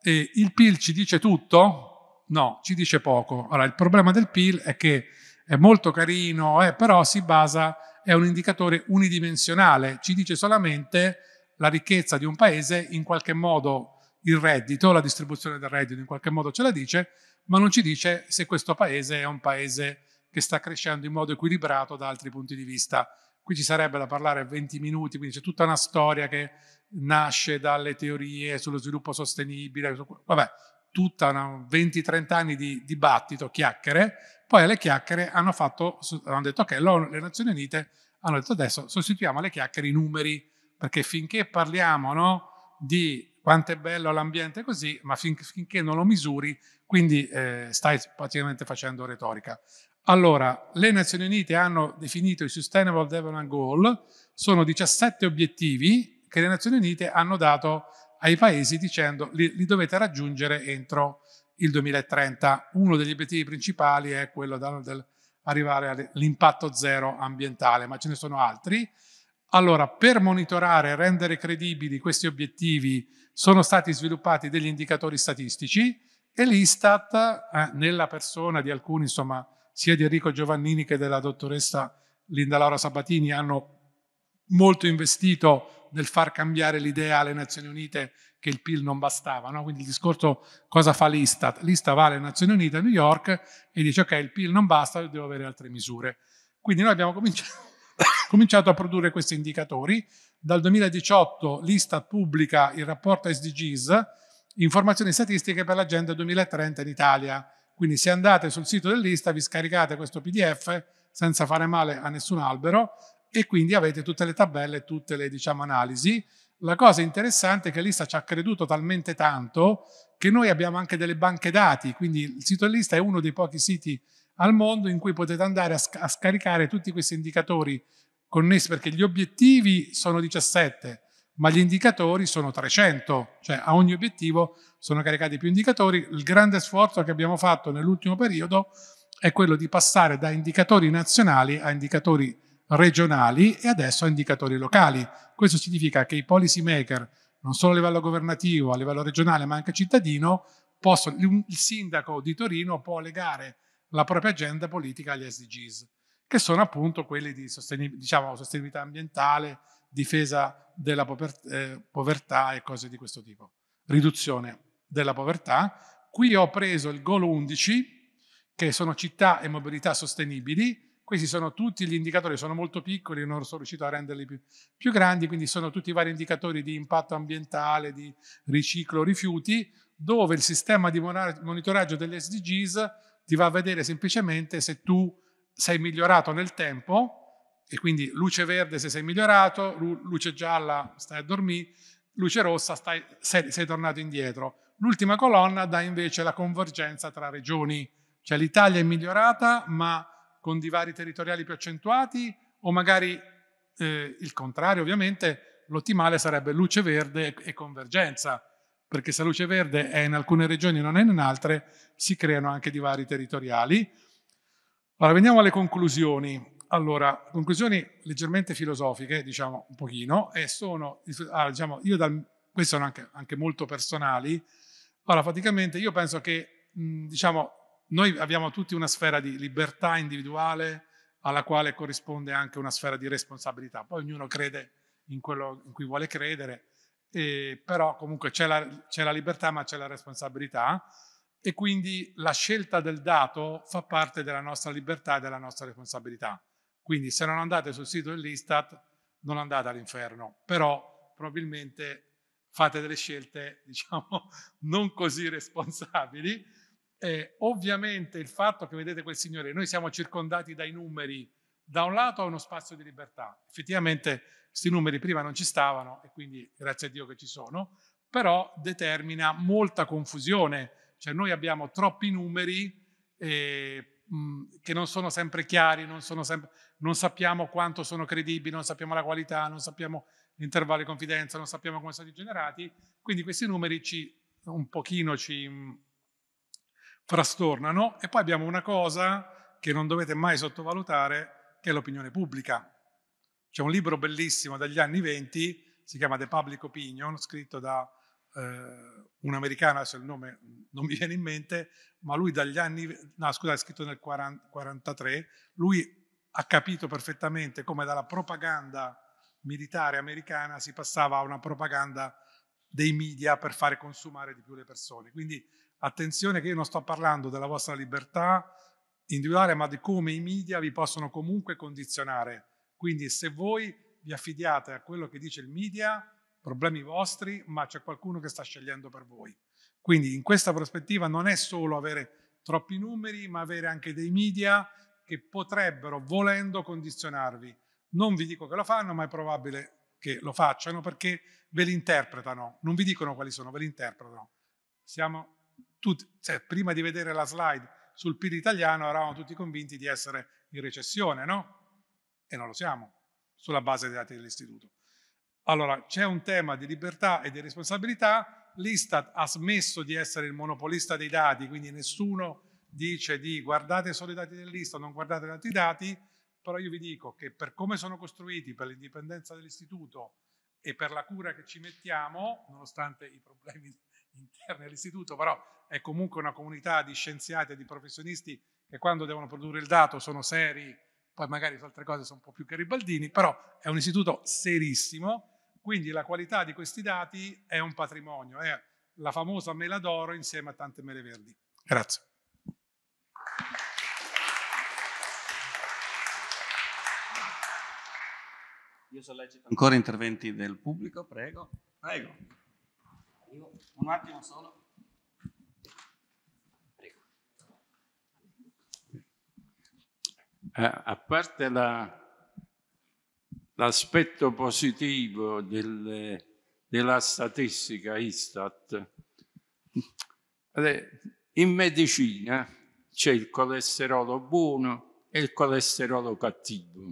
eh, il PIL ci dice tutto? No, ci dice poco. Allora, il problema del PIL è che è molto carino, eh, però si basa, è un indicatore unidimensionale, ci dice solamente la ricchezza di un paese, in qualche modo il reddito, la distribuzione del reddito in qualche modo ce la dice, ma non ci dice se questo paese è un paese che sta crescendo in modo equilibrato da altri punti di vista. Qui ci sarebbe da parlare 20 minuti, quindi c'è tutta una storia che nasce dalle teorie sullo sviluppo sostenibile, vabbè, tutta una 20-30 anni di dibattito, chiacchiere, poi alle chiacchiere hanno, fatto, hanno detto che okay, le Nazioni Unite hanno detto adesso sostituiamo alle chiacchiere i numeri, perché finché parliamo no, di quanto è bello l'ambiente così, ma fin, finché non lo misuri, quindi eh, stai praticamente facendo retorica. Allora, le Nazioni Unite hanno definito i Sustainable Development Goals, sono 17 obiettivi che le Nazioni Unite hanno dato ai paesi dicendo li, li dovete raggiungere entro il 2030. Uno degli obiettivi principali è quello di arrivare all'impatto zero ambientale, ma ce ne sono altri. Allora, per monitorare e rendere credibili questi obiettivi sono stati sviluppati degli indicatori statistici e l'Istat, eh, nella persona di alcuni, insomma, sia di Enrico Giovannini che della dottoressa Linda Laura Sabatini, hanno molto investito nel far cambiare l'idea alle Nazioni Unite che il PIL non bastava. No? Quindi il discorso cosa fa l'Istat? L'Istat va alle Nazioni Unite a New York e dice ok, il PIL non basta, devo avere altre misure. Quindi noi abbiamo cominciato, cominciato a produrre questi indicatori dal 2018 l'ISTA pubblica il rapporto SDGs, informazioni statistiche per l'agenda 2030 in Italia. Quindi se andate sul sito dell'Istat vi scaricate questo PDF senza fare male a nessun albero e quindi avete tutte le tabelle e tutte le diciamo, analisi. La cosa interessante è che l'ISTA ci ha creduto talmente tanto che noi abbiamo anche delle banche dati, quindi il sito dell'Istat è uno dei pochi siti al mondo in cui potete andare a, sc a scaricare tutti questi indicatori connessi perché gli obiettivi sono 17, ma gli indicatori sono 300, cioè a ogni obiettivo sono caricati più indicatori. Il grande sforzo che abbiamo fatto nell'ultimo periodo è quello di passare da indicatori nazionali a indicatori regionali e adesso a indicatori locali. Questo significa che i policy maker, non solo a livello governativo, a livello regionale, ma anche cittadino, possono, il sindaco di Torino può legare la propria agenda politica agli SDGs che sono appunto quelli di sostenibil- diciamo, sostenibilità ambientale, difesa della pover- eh, povertà e cose di questo tipo, riduzione della povertà. Qui ho preso il goal 11, che sono città e mobilità sostenibili. Questi sono tutti gli indicatori, sono molto piccoli, non sono riuscito a renderli più, più grandi, quindi sono tutti i vari indicatori di impatto ambientale, di riciclo rifiuti, dove il sistema di monitoraggio degli SDGs ti va a vedere semplicemente se tu sei migliorato nel tempo, e quindi luce verde se sei migliorato, luce gialla stai a dormire, luce rossa stai, sei, sei tornato indietro. L'ultima colonna dà invece la convergenza tra regioni, cioè l'Italia è migliorata ma con divari territoriali più accentuati o magari eh, il contrario ovviamente, l'ottimale sarebbe luce verde e convergenza, perché se la luce verde è in alcune regioni e non è in altre, si creano anche divari territoriali allora, veniamo alle conclusioni. Allora, conclusioni leggermente filosofiche, diciamo un pochino, e sono, ah, diciamo, io dal, queste sono anche, anche, molto personali. Allora, praticamente io penso che, diciamo, noi abbiamo tutti una sfera di libertà individuale alla quale corrisponde anche una sfera di responsabilità. Poi ognuno crede in quello in cui vuole credere, eh, però comunque c'è la, c'è la libertà ma c'è la responsabilità e quindi la scelta del dato fa parte della nostra libertà e della nostra responsabilità. Quindi se non andate sul sito dell'Istat non andate all'inferno, però probabilmente fate delle scelte, diciamo, non così responsabili. Eh, ovviamente il fatto che vedete quel signore, noi siamo circondati dai numeri, da un lato è uno spazio di libertà, effettivamente questi numeri prima non ci stavano e quindi grazie a Dio che ci sono, però determina molta confusione cioè noi abbiamo troppi numeri eh, mh, che non sono sempre chiari, non, sono sem- non, sappiamo quanto sono credibili, non sappiamo la qualità, non sappiamo l'intervallo di confidenza, non sappiamo come sono stati generati, quindi questi numeri ci, un pochino ci mh, frastornano e poi abbiamo una cosa che non dovete mai sottovalutare, che è l'opinione pubblica. C'è un libro bellissimo dagli anni 20, si chiama The Public Opinion, scritto da eh, un americano, adesso il nome non mi viene in mente, ma lui dagli anni, no scusate, è scritto nel 40, 43, lui ha capito perfettamente come dalla propaganda militare americana si passava a una propaganda dei media per fare consumare di più le persone. Quindi attenzione che io non sto parlando della vostra libertà individuale, ma di come i media vi possono comunque condizionare. Quindi se voi vi affidiate a quello che dice il media, problemi vostri, ma c'è qualcuno che sta scegliendo per voi. Quindi in questa prospettiva non è solo avere troppi numeri, ma avere anche dei media che potrebbero, volendo, condizionarvi. Non vi dico che lo fanno, ma è probabile che lo facciano perché ve li interpretano, non vi dicono quali sono, ve li interpretano. Siamo tutti, cioè, prima di vedere la slide sul PIL italiano eravamo tutti convinti di essere in recessione, no? E non lo siamo, sulla base dei dati dell'istituto. Allora, c'è un tema di libertà e di responsabilità, l'Istat ha smesso di essere il monopolista dei dati, quindi nessuno dice di guardate solo i dati dell'Istat, non guardate gli altri dati, però io vi dico che per come sono costruiti, per l'indipendenza dell'istituto e per la cura che ci mettiamo, nonostante i problemi interni all'istituto, però è comunque una comunità di scienziati e di professionisti che quando devono produrre il dato sono seri, poi magari su altre cose sono un po' più garibaldini, però è un istituto serissimo quindi la qualità di questi dati è un patrimonio, è la famosa mela d'oro insieme a tante mele verdi. Grazie. Io sollecito ancora interventi del pubblico, prego. Prego. un attimo solo. Prego. Eh, a parte la l'aspetto positivo delle, della statistica Istat. In medicina c'è il colesterolo buono e il colesterolo cattivo.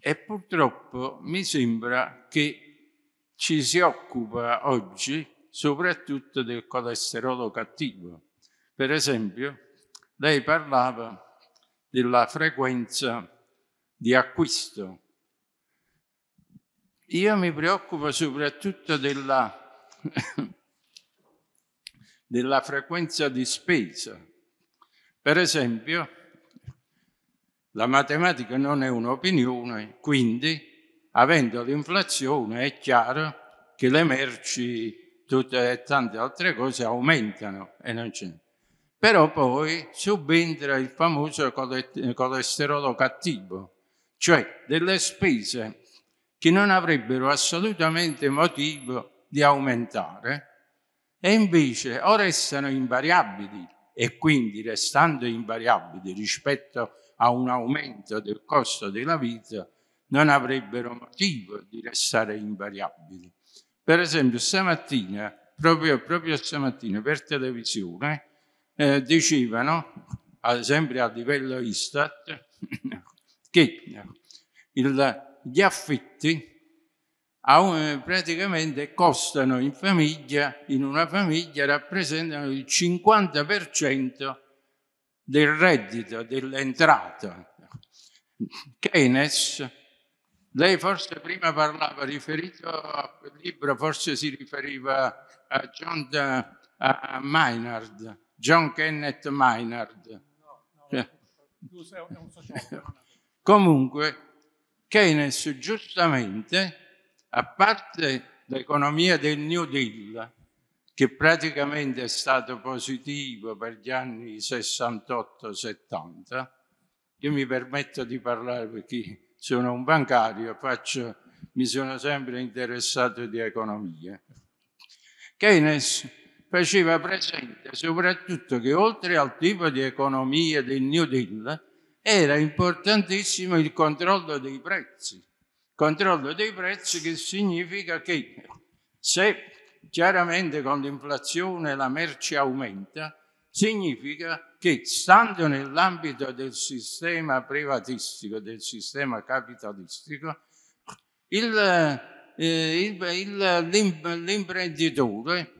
E purtroppo mi sembra che ci si occupa oggi soprattutto del colesterolo cattivo. Per esempio, lei parlava della frequenza di acquisto io mi preoccupo soprattutto della, della frequenza di spesa. Per esempio, la matematica non è un'opinione, quindi avendo l'inflazione è chiaro che le merci, tutte e tante altre cose aumentano e non c'è. Però poi subentra il famoso colesterolo cattivo, cioè delle spese che non avrebbero assolutamente motivo di aumentare e invece o restano invariabili e quindi restando invariabili rispetto a un aumento del costo della vita non avrebbero motivo di restare invariabili. Per esempio stamattina, proprio, proprio stamattina per televisione, eh, dicevano, ad esempio a livello Istat, che il, gli affitti praticamente costano in famiglia, in una famiglia rappresentano il 50% del reddito, dell'entrata. Keynes, lei forse prima parlava, riferito a quel libro, forse si riferiva a John a Maynard, John Kenneth Maynard. No, no, è un Comunque, Keynes giustamente, a parte l'economia del New Deal, che praticamente è stato positivo per gli anni 68-70, io mi permetto di parlare perché sono un bancario, faccio, mi sono sempre interessato di economia. Keynes faceva presente soprattutto che oltre al tipo di economia del New Deal, era importantissimo il controllo dei prezzi. Controllo dei prezzi che significa che se chiaramente con l'inflazione la merce aumenta, significa che stando nell'ambito del sistema privatistico, del sistema capitalistico, il, eh, il, il, l'imprenditore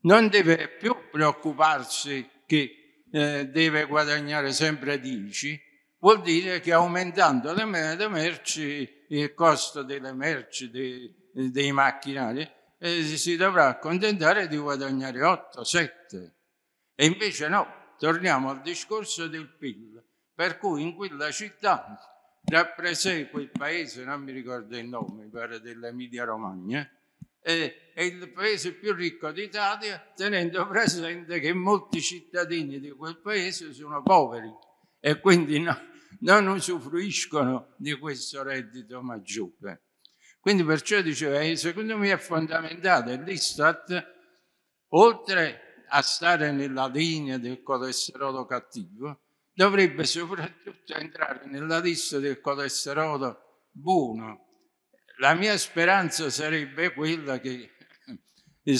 non deve più preoccuparsi che eh, deve guadagnare sempre 10, vuol dire che aumentando le, merci, il costo delle merci, dei, dei macchinari, eh, si dovrà accontentare di guadagnare 8, 7. E invece no, torniamo al discorso del PIL, per cui in quella città, rappresenta quel paese, non mi ricordo il nome, mi pare dell'Emilia Romagna, eh, è il paese più ricco d'Italia, tenendo presente che molti cittadini di quel paese sono poveri e quindi no, non usufruiscono di questo reddito maggiore. Quindi perciò diceva, eh, secondo me è fondamentale l'Istat, oltre a stare nella linea del colesterolo cattivo, dovrebbe soprattutto entrare nella lista del colesterolo buono. La mia speranza sarebbe quella che eh,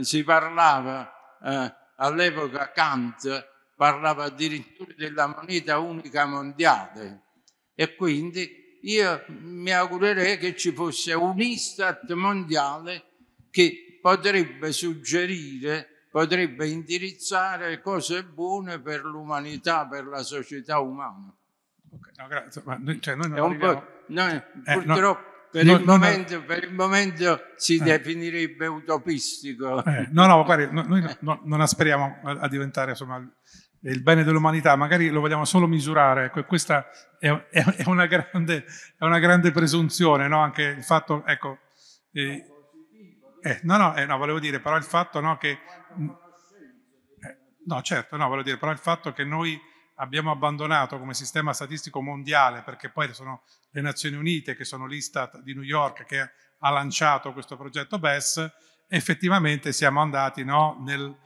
si parlava eh, all'epoca Kant parlava addirittura della moneta unica mondiale e quindi io mi augurerei che ci fosse un Istat mondiale che potrebbe suggerire, potrebbe indirizzare cose buone per l'umanità, per la società umana. Okay, no, grazie, ma noi, cioè, noi non arriviamo... noi, eh, purtroppo no. Per, no, il momento, no, per, il momento, si eh, definirebbe utopistico. Eh, no, no, guardi, noi, noi non aspiriamo a, a diventare insomma, il bene dell'umanità, magari lo vogliamo solo misurare, ecco, questa è, è, è, una grande, è, una grande, presunzione, no? anche il fatto, ecco, eh, eh, no, no, eh, no, volevo dire, però il fatto no, che... Eh, no, certo, no, volevo dire, però il fatto che noi abbiamo abbandonato come sistema statistico mondiale, perché poi sono le Nazioni Unite, che sono l'Istat di New York, che ha lanciato questo progetto BES, effettivamente siamo andati no, nel,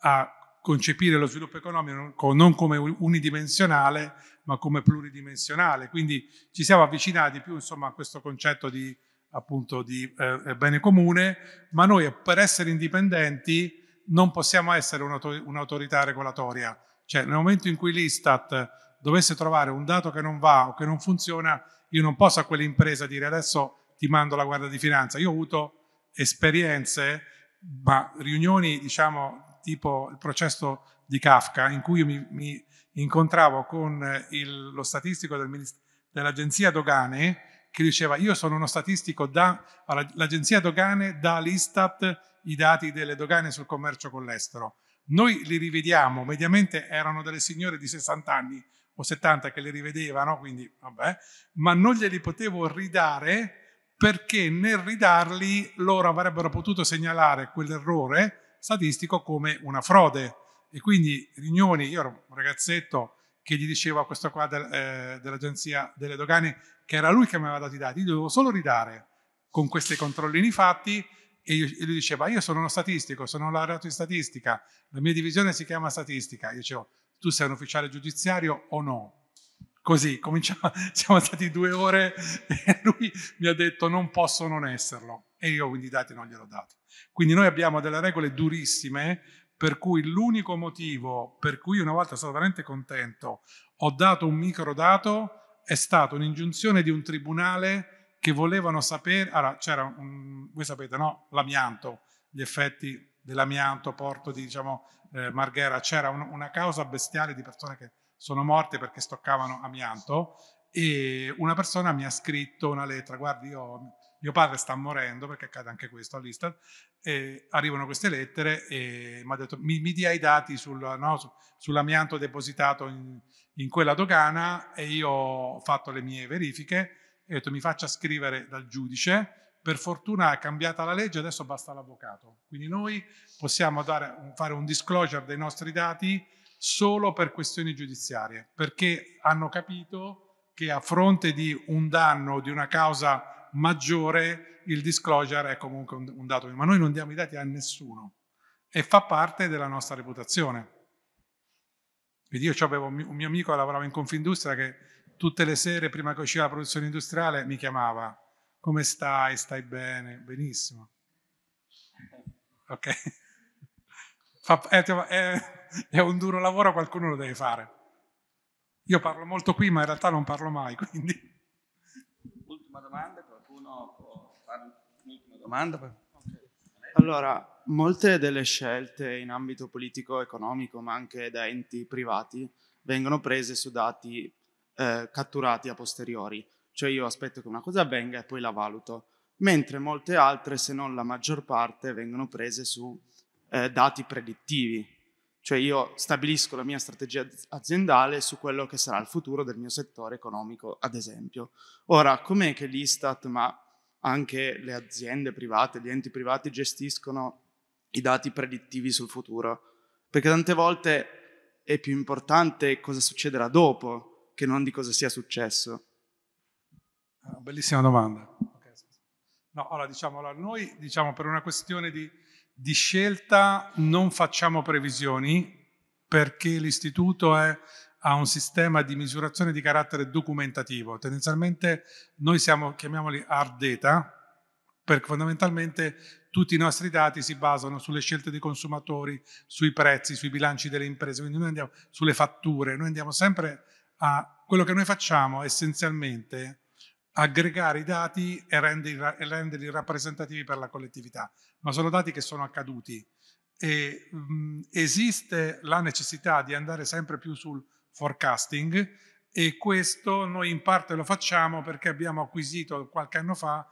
a concepire lo sviluppo economico non come unidimensionale, ma come pluridimensionale. Quindi ci siamo avvicinati più insomma, a questo concetto di, appunto, di eh, bene comune, ma noi per essere indipendenti non possiamo essere un'autorità regolatoria. Cioè nel momento in cui l'Istat dovesse trovare un dato che non va o che non funziona, io non posso a quell'impresa dire adesso ti mando la Guardia di Finanza. Io ho avuto esperienze, ma riunioni diciamo tipo il processo di Kafka, in cui io mi, mi incontravo con eh, il, lo statistico del, dell'agenzia dogane che diceva io sono uno statistico da... l'agenzia dogane dà all'Istat i dati delle dogane sul commercio con l'estero. Noi li rivediamo, mediamente erano delle signore di 60 anni o 70 che le rivedevano, quindi vabbè, ma non glieli potevo ridare perché nel ridarli loro avrebbero potuto segnalare quell'errore statistico come una frode. E quindi Rignoni, io ero un ragazzetto che gli dicevo a questo qua del, eh, dell'agenzia delle dogane che era lui che mi aveva dato i dati, io dovevo solo ridare con questi controllini fatti e, io, e lui diceva io sono uno statistico, sono laureato in statistica, la mia divisione si chiama statistica. Io dicevo tu sei un ufficiale giudiziario o no? Così, cominciamo, siamo stati due ore e lui mi ha detto non posso non esserlo e io quindi i dati non gliel'ho dati. Quindi noi abbiamo delle regole durissime per cui l'unico motivo per cui una volta sono veramente contento ho dato un microdato è stata un'ingiunzione di un tribunale che volevano sapere, allora c'era un, voi sapete no, l'amianto, gli effetti dell'amianto, porto di diciamo, eh, Marghera, c'era un, una causa bestiale di persone che sono morte perché stoccavano amianto e una persona mi ha scritto una lettera, guardi io mio padre sta morendo, perché accade anche questo all'Istat, arrivano queste lettere e mi ha detto mi, mi dia i dati sul, no, sull'amianto depositato in, in, quella dogana e io ho fatto le mie verifiche e ho detto mi faccia scrivere dal giudice, per fortuna è cambiata la legge, adesso basta l'avvocato. Quindi noi possiamo dare, fare un disclosure dei nostri dati solo per questioni giudiziarie, perché hanno capito che a fronte di un danno, di una causa maggiore il disclosure è comunque un, un dato, ma noi non diamo i dati a nessuno e fa parte della nostra reputazione. Quindi io avevo un mio amico che lavorava in Confindustria che tutte le sere prima che usciva la produzione industriale mi chiamava, come stai, stai bene, benissimo. Ok? Fa, è, è, è un duro lavoro, qualcuno lo deve fare. Io parlo molto qui, ma in realtà non parlo mai, quindi... Ultima domanda domanda? Allora, molte delle scelte in ambito politico, economico, ma anche da enti privati, vengono prese su dati eh, catturati a posteriori. Cioè io aspetto che una cosa avvenga e poi la valuto. Mentre molte altre, se non la maggior parte, vengono prese su eh, dati predittivi. Cioè io stabilisco la mia strategia aziendale su quello che sarà il futuro del mio settore economico, ad esempio. Ora, com'è che l'Istat, ma anche le aziende private, gli enti privati gestiscono i dati predittivi sul futuro, perché tante volte è più importante cosa succederà dopo che non di cosa sia successo. Ah, bellissima domanda. No, allora, diciamo, allora, noi diciamo, per una questione di, di scelta non facciamo previsioni perché l'istituto è ha un sistema di misurazione di carattere documentativo. Tendenzialmente noi siamo, chiamiamoli hard data, perché fondamentalmente tutti i nostri dati si basano sulle scelte dei consumatori, sui prezzi, sui bilanci delle imprese, quindi noi andiamo sulle fatture, noi andiamo sempre a quello che noi facciamo essenzialmente aggregare i dati e renderli, e renderli rappresentativi per la collettività, ma sono dati che sono accaduti e mh, mm, esiste la necessità di andare sempre più sul forecasting e questo noi in parte lo facciamo perché abbiamo acquisito qualche anno fa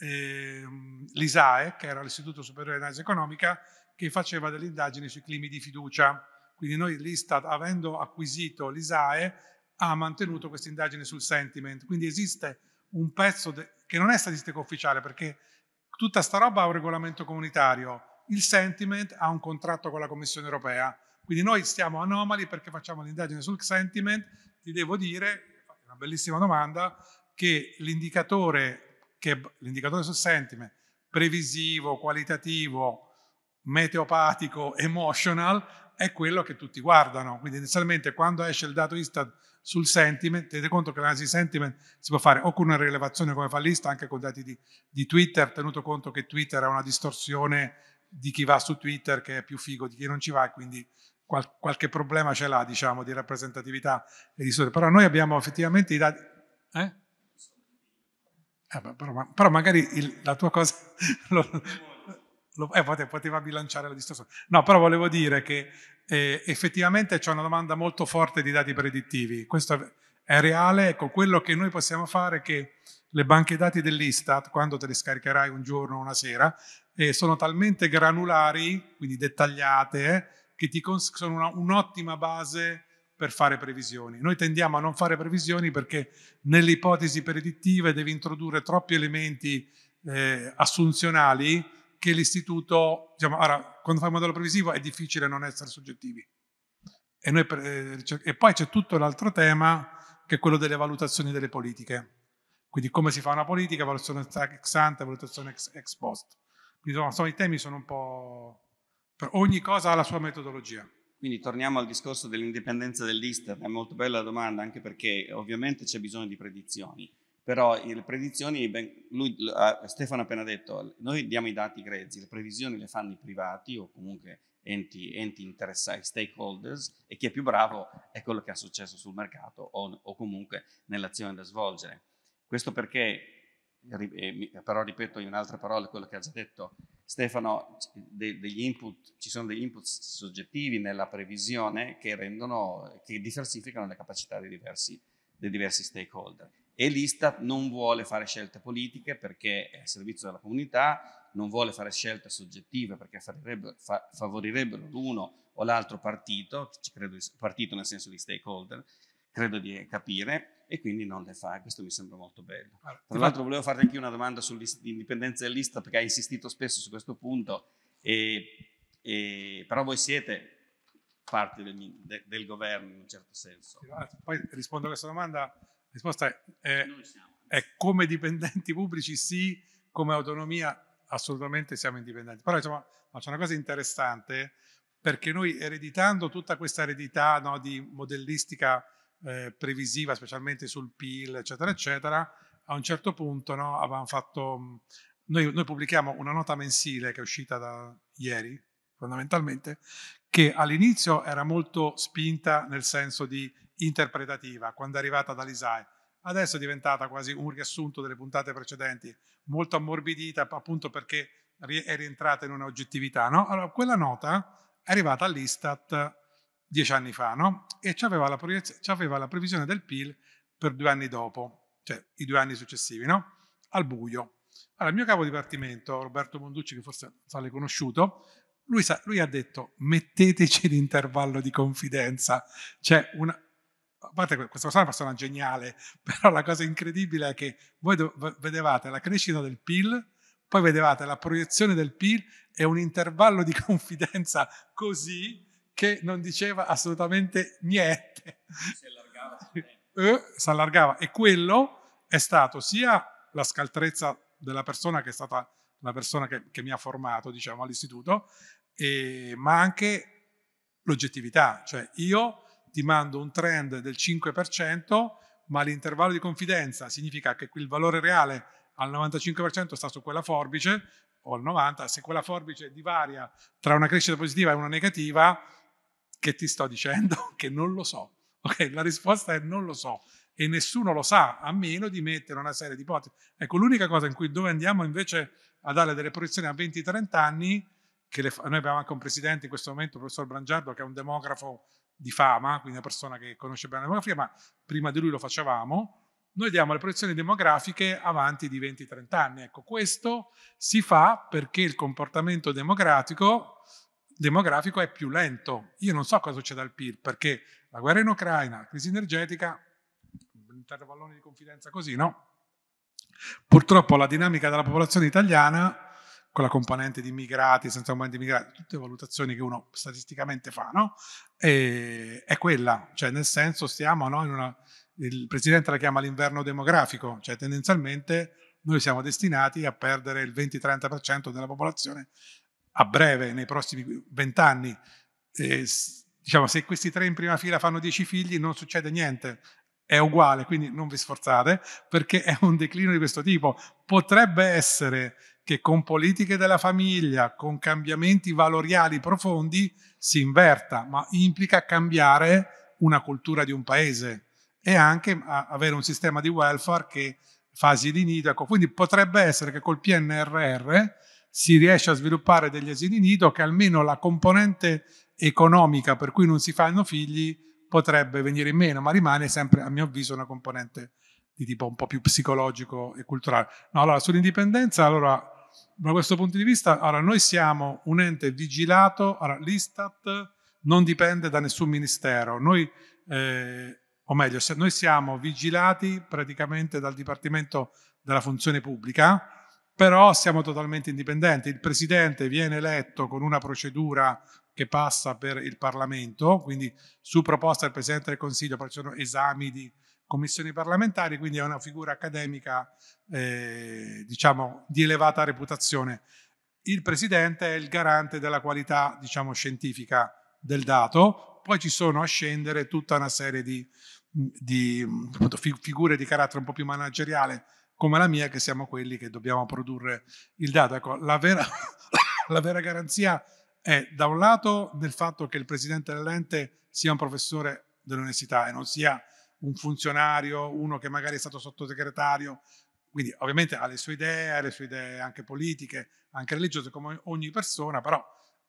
ehm, l'ISAE, che era l'Istituto Superiore di Analisi Economica, che faceva delle indagini sui climi di fiducia. Quindi noi l'Istat, avendo acquisito l'ISAE, ha mantenuto questa indagine sul sentiment. Quindi esiste un pezzo che non è statistico ufficiale, perché tutta sta roba ha un regolamento comunitario. Il sentiment ha un contratto con la Commissione europea quindi noi stiamo anomali perché facciamo l'indagine sul sentiment, ti devo dire, una bellissima domanda, che l'indicatore, che l'indicatore sul sentiment previsivo, qualitativo, meteopatico, emotional, è quello che tutti guardano. Quindi inizialmente quando esce il dato Istat sul sentiment, tenete conto che l'analisi sentiment si può fare o con una rilevazione come fa l'Istat, anche con dati di, di Twitter, tenuto conto che Twitter è una distorsione di chi va su Twitter che è più figo di chi non ci va, quindi qual, qualche problema ce l'ha, diciamo, di rappresentatività e di storia. Però noi abbiamo effettivamente i dati... Eh? Eh, però, però, magari il, la tua cosa lo, lo, eh, poteva, poteva, bilanciare la distorsione. No, però volevo dire che eh, effettivamente c'è una domanda molto forte di dati predittivi. Questo è reale, ecco, quello che noi possiamo fare è che le banche dati dell'Istat, quando te le scaricherai un giorno o una sera, eh, sono talmente granulari, quindi dettagliate, eh, che cons- sono una, un'ottima base per fare previsioni. Noi tendiamo a non fare previsioni perché nelle ipotesi predittive devi introdurre troppi elementi eh, assunzionali che l'istituto, diciamo, ora, quando fai un modello previsivo è difficile non essere soggettivi. E, noi, eh, e poi c'è tutto l'altro tema che è quello delle valutazioni delle politiche. Quindi come si fa una politica, valutazione ex ante, valutazione ex, ex post. Quindi insomma, i temi sono un po' Per ogni cosa ha la sua metodologia. Quindi torniamo al discorso dell'indipendenza dell'Istat, è molto bella la domanda anche perché ovviamente c'è bisogno di predizioni, però le predizioni, lui, ah, Stefano ha appena detto, noi diamo i dati grezzi, le previsioni le fanno i privati o comunque enti, enti interessati, stakeholders, e chi è più bravo è quello che ha successo sul mercato o, o comunque nell'azione da svolgere. Questo perché, eh, però ripeto in altre parole quello che ha già detto, Stefano, degli input, ci sono degli input soggettivi nella previsione che, rendono, che diversificano le capacità dei diversi, dei diversi stakeholder. E l'Istat non vuole fare scelte politiche perché è a servizio della comunità, non vuole fare scelte soggettive perché fa, favorirebbero l'uno o l'altro partito, credo, partito nel senso di stakeholder, credo di capire, e quindi non le fa. Questo mi sembra molto bello. Allora, Tra l'altro volevo farti anche una domanda sull'indipendenza dell'Istat perché hai insistito spesso su questo punto, e, e, però voi siete parte del, de, del, governo in un certo senso. Poi rispondo a questa domanda, la risposta è, è, è come dipendenti pubblici sì, come autonomia assolutamente siamo indipendenti. Però insomma faccio una cosa interessante perché noi ereditando tutta questa eredità no, di modellistica eh, previsiva, specialmente sul PIL, eccetera, eccetera, a un certo punto no, avevamo fatto... Noi, noi pubblichiamo una nota mensile che è uscita da ieri, fondamentalmente, che all'inizio era molto spinta nel senso di interpretativa, quando è arrivata dall'ISAE. Adesso è diventata quasi un riassunto delle puntate precedenti, molto ammorbidita appunto perché è rientrata in una oggettività. No? Allora, quella nota è arrivata all'Istat dieci anni fa, no? E aveva la, aveva la previsione del PIL per due anni dopo, cioè i due anni successivi, no? Al buio. Allora, il mio capo dipartimento, Roberto Monducci, che forse l'hai conosciuto, lui, sa, lui, ha detto metteteci l'intervallo di confidenza. Cioè, una, a parte questa cosa è una persona geniale, però la cosa incredibile è che voi do, vedevate la crescita del PIL, poi vedevate la proiezione del PIL e un intervallo di confidenza così che non diceva assolutamente niente. Si allargava. Eh, si allargava. E quello è stato sia la scaltrezza della persona che è stata la persona che, che mi ha formato, diciamo, all'istituto, eh, ma anche l'oggettività. Cioè io ti mando un trend del 5%, ma l'intervallo di confidenza significa che il valore reale al 95% sta su quella forbice o al 90%, se quella forbice divaria tra una crescita positiva e una negativa, che ti sto dicendo? Che non lo so. Okay? La risposta è non lo so e nessuno lo sa, a meno di mettere una serie di ipotesi. Ecco, l'unica cosa in cui dove andiamo invece a dare delle proiezioni a 20-30 anni, che le, noi abbiamo anche un presidente in questo momento, il professor Brangiardo, che è un demografo di fama, quindi una persona che conosce bene la demografia, ma prima di lui lo facevamo, noi diamo le proiezioni demografiche avanti di 20-30 anni. Ecco, questo si fa perché il comportamento demografico demografico è più lento. Io non so cosa succede al PIL, perché la guerra in Ucraina, la crisi energetica, un intervallo di confidenza così, no? Purtroppo la dinamica della popolazione italiana, con la componente di immigrati, senza componente di immigrati, tutte valutazioni che uno statisticamente fa, no? E, è quella, cioè nel senso stiamo no, in una... Il Presidente la chiama l'inverno demografico, cioè tendenzialmente noi siamo destinati a perdere il 20-30% della popolazione a breve, nei prossimi vent'anni, eh, diciamo, se questi tre in prima fila fanno dieci figli non succede niente, è uguale, quindi non vi sforzate, perché è un declino di questo tipo. Potrebbe essere che con politiche della famiglia, con cambiamenti valoriali profondi, si inverta, ma implica cambiare una cultura di un paese e anche avere un sistema di welfare che fasi di nido. Ecco, quindi potrebbe essere che col PNRR si riesce a sviluppare degli asili nido che almeno la componente economica per cui non si fanno figli potrebbe venire in meno, ma rimane sempre, a mio avviso, una componente di tipo un po' più psicologico e culturale. No, allora, sull'indipendenza, allora, da questo punto di vista, allora, noi siamo un ente vigilato, allora, l'Istat non dipende da nessun ministero, noi, eh, o meglio, noi siamo vigilati praticamente dal Dipartimento della Funzione Pubblica, però siamo totalmente indipendenti. Il presidente viene eletto con una procedura che passa per il Parlamento, quindi su proposta del Presidente del Consiglio ci sono esami di commissioni parlamentari, quindi è una figura accademica eh, diciamo di elevata reputazione. Il Presidente è il garante della qualità diciamo, scientifica del dato, poi ci sono a scendere tutta una serie di, di appunto, figure di carattere un po' più manageriale come la mia che siamo quelli che dobbiamo produrre il dato. Ecco, la vera, la vera garanzia è da un lato nel fatto che il presidente dell'ente sia un professore dell'università e non sia un funzionario, uno che magari è stato sottosegretario, quindi ovviamente ha le sue idee, ha le sue idee anche politiche, anche religiose, come ogni persona, però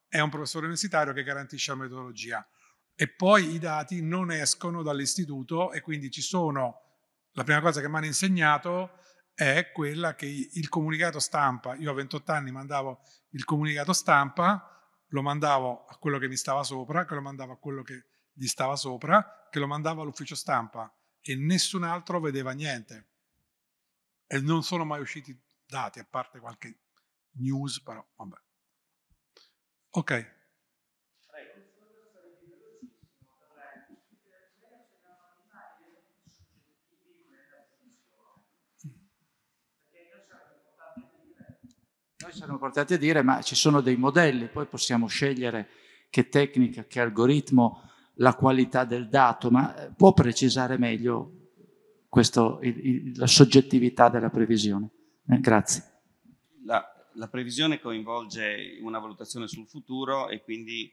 è un professore universitario che garantisce la metodologia. E poi i dati non escono dall'istituto e quindi ci sono, la prima cosa che mi hanno insegnato è quella che il comunicato stampa, io a 28 anni mandavo il comunicato stampa, lo mandavo a quello che mi stava sopra, che lo mandavo a quello che gli stava sopra, che lo mandavo all'ufficio stampa e nessun altro vedeva niente. E non sono mai usciti dati, a parte qualche news, però vabbè. Ok. noi saremmo portati a dire ma ci sono dei modelli, poi possiamo scegliere che tecnica, che algoritmo, la qualità del dato, ma eh, può precisare meglio questo, il, il, la soggettività della previsione? Eh, grazie. La, la, previsione coinvolge una valutazione sul futuro e quindi,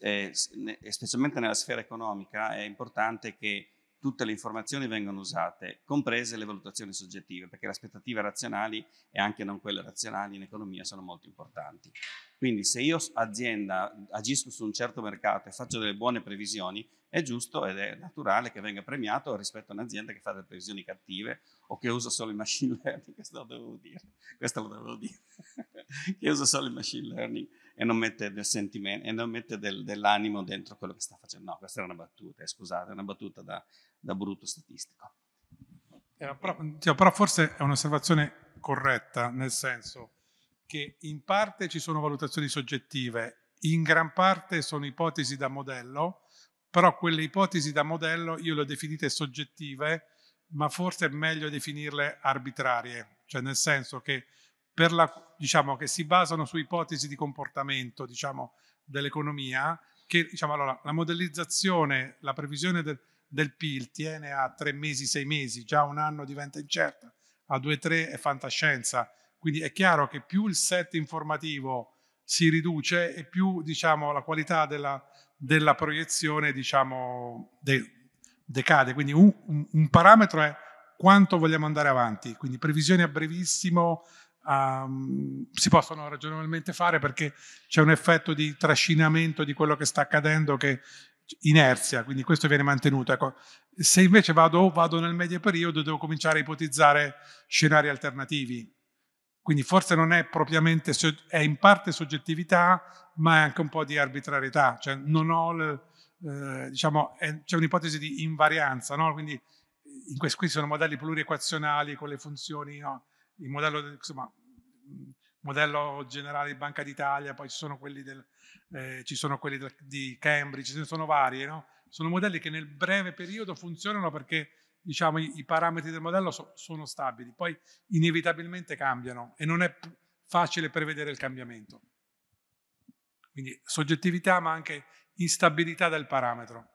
eh, specialmente nella sfera economica, è importante che tutte le informazioni vengono usate, comprese le valutazioni soggettive, perché le aspettative razionali e anche non quelle razionali in economia sono molto importanti. Quindi se io azienda agisco su un certo mercato e faccio delle buone previsioni, è giusto ed è naturale che venga premiato rispetto a un'azienda che fa delle previsioni cattive o che usa solo il machine learning, questo lo dovevo dire, questo lo dovevo dire, che usa solo il machine learning e non mette del sentimento, e non mette del, dell'animo dentro quello che sta facendo. No, questa era una battuta, eh, scusate, è una battuta da, da brutto statistico. Eh, però, cioè, però, forse è un'osservazione corretta, nel senso che in parte ci sono valutazioni soggettive, in gran parte sono ipotesi da modello, però quelle ipotesi da modello io le ho definite soggettive, ma forse è meglio definirle arbitrarie, cioè nel senso che, la, diciamo, che si basano su ipotesi di comportamento diciamo, dell'economia, che diciamo, allora, la modellizzazione, la previsione del del PIL tiene a tre mesi, sei mesi, già un anno diventa incerta, a due, tre è fantascienza. Quindi è chiaro che più il set informativo si riduce e più diciamo, la qualità della, della proiezione diciamo, de, decade. Quindi un, un, un, parametro è quanto vogliamo andare avanti. Quindi previsioni a brevissimo um, si possono ragionevolmente fare perché c'è un effetto di trascinamento di quello che sta accadendo che inerzia, quindi questo viene mantenuto. Ecco, se invece vado, vado nel medio periodo, devo cominciare a ipotizzare scenari alternativi. Quindi forse non è propriamente, è in parte soggettività, ma è anche un po' di arbitrarietà. Cioè non ho, eh, diciamo, è, c'è un'ipotesi di invarianza, no? Quindi in questi, questi sono modelli pluriequazionali con le funzioni, no? Il modello, insomma, mm, modello generale di Banca d'Italia, poi ci sono quelli del, eh, ci sono quelli di Cambridge, ce ne sono vari, no? sono modelli che nel breve periodo funzionano perché diciamo, i, i, parametri del modello so, sono stabili, poi inevitabilmente cambiano e non è facile prevedere il cambiamento. Quindi soggettività ma anche instabilità del parametro.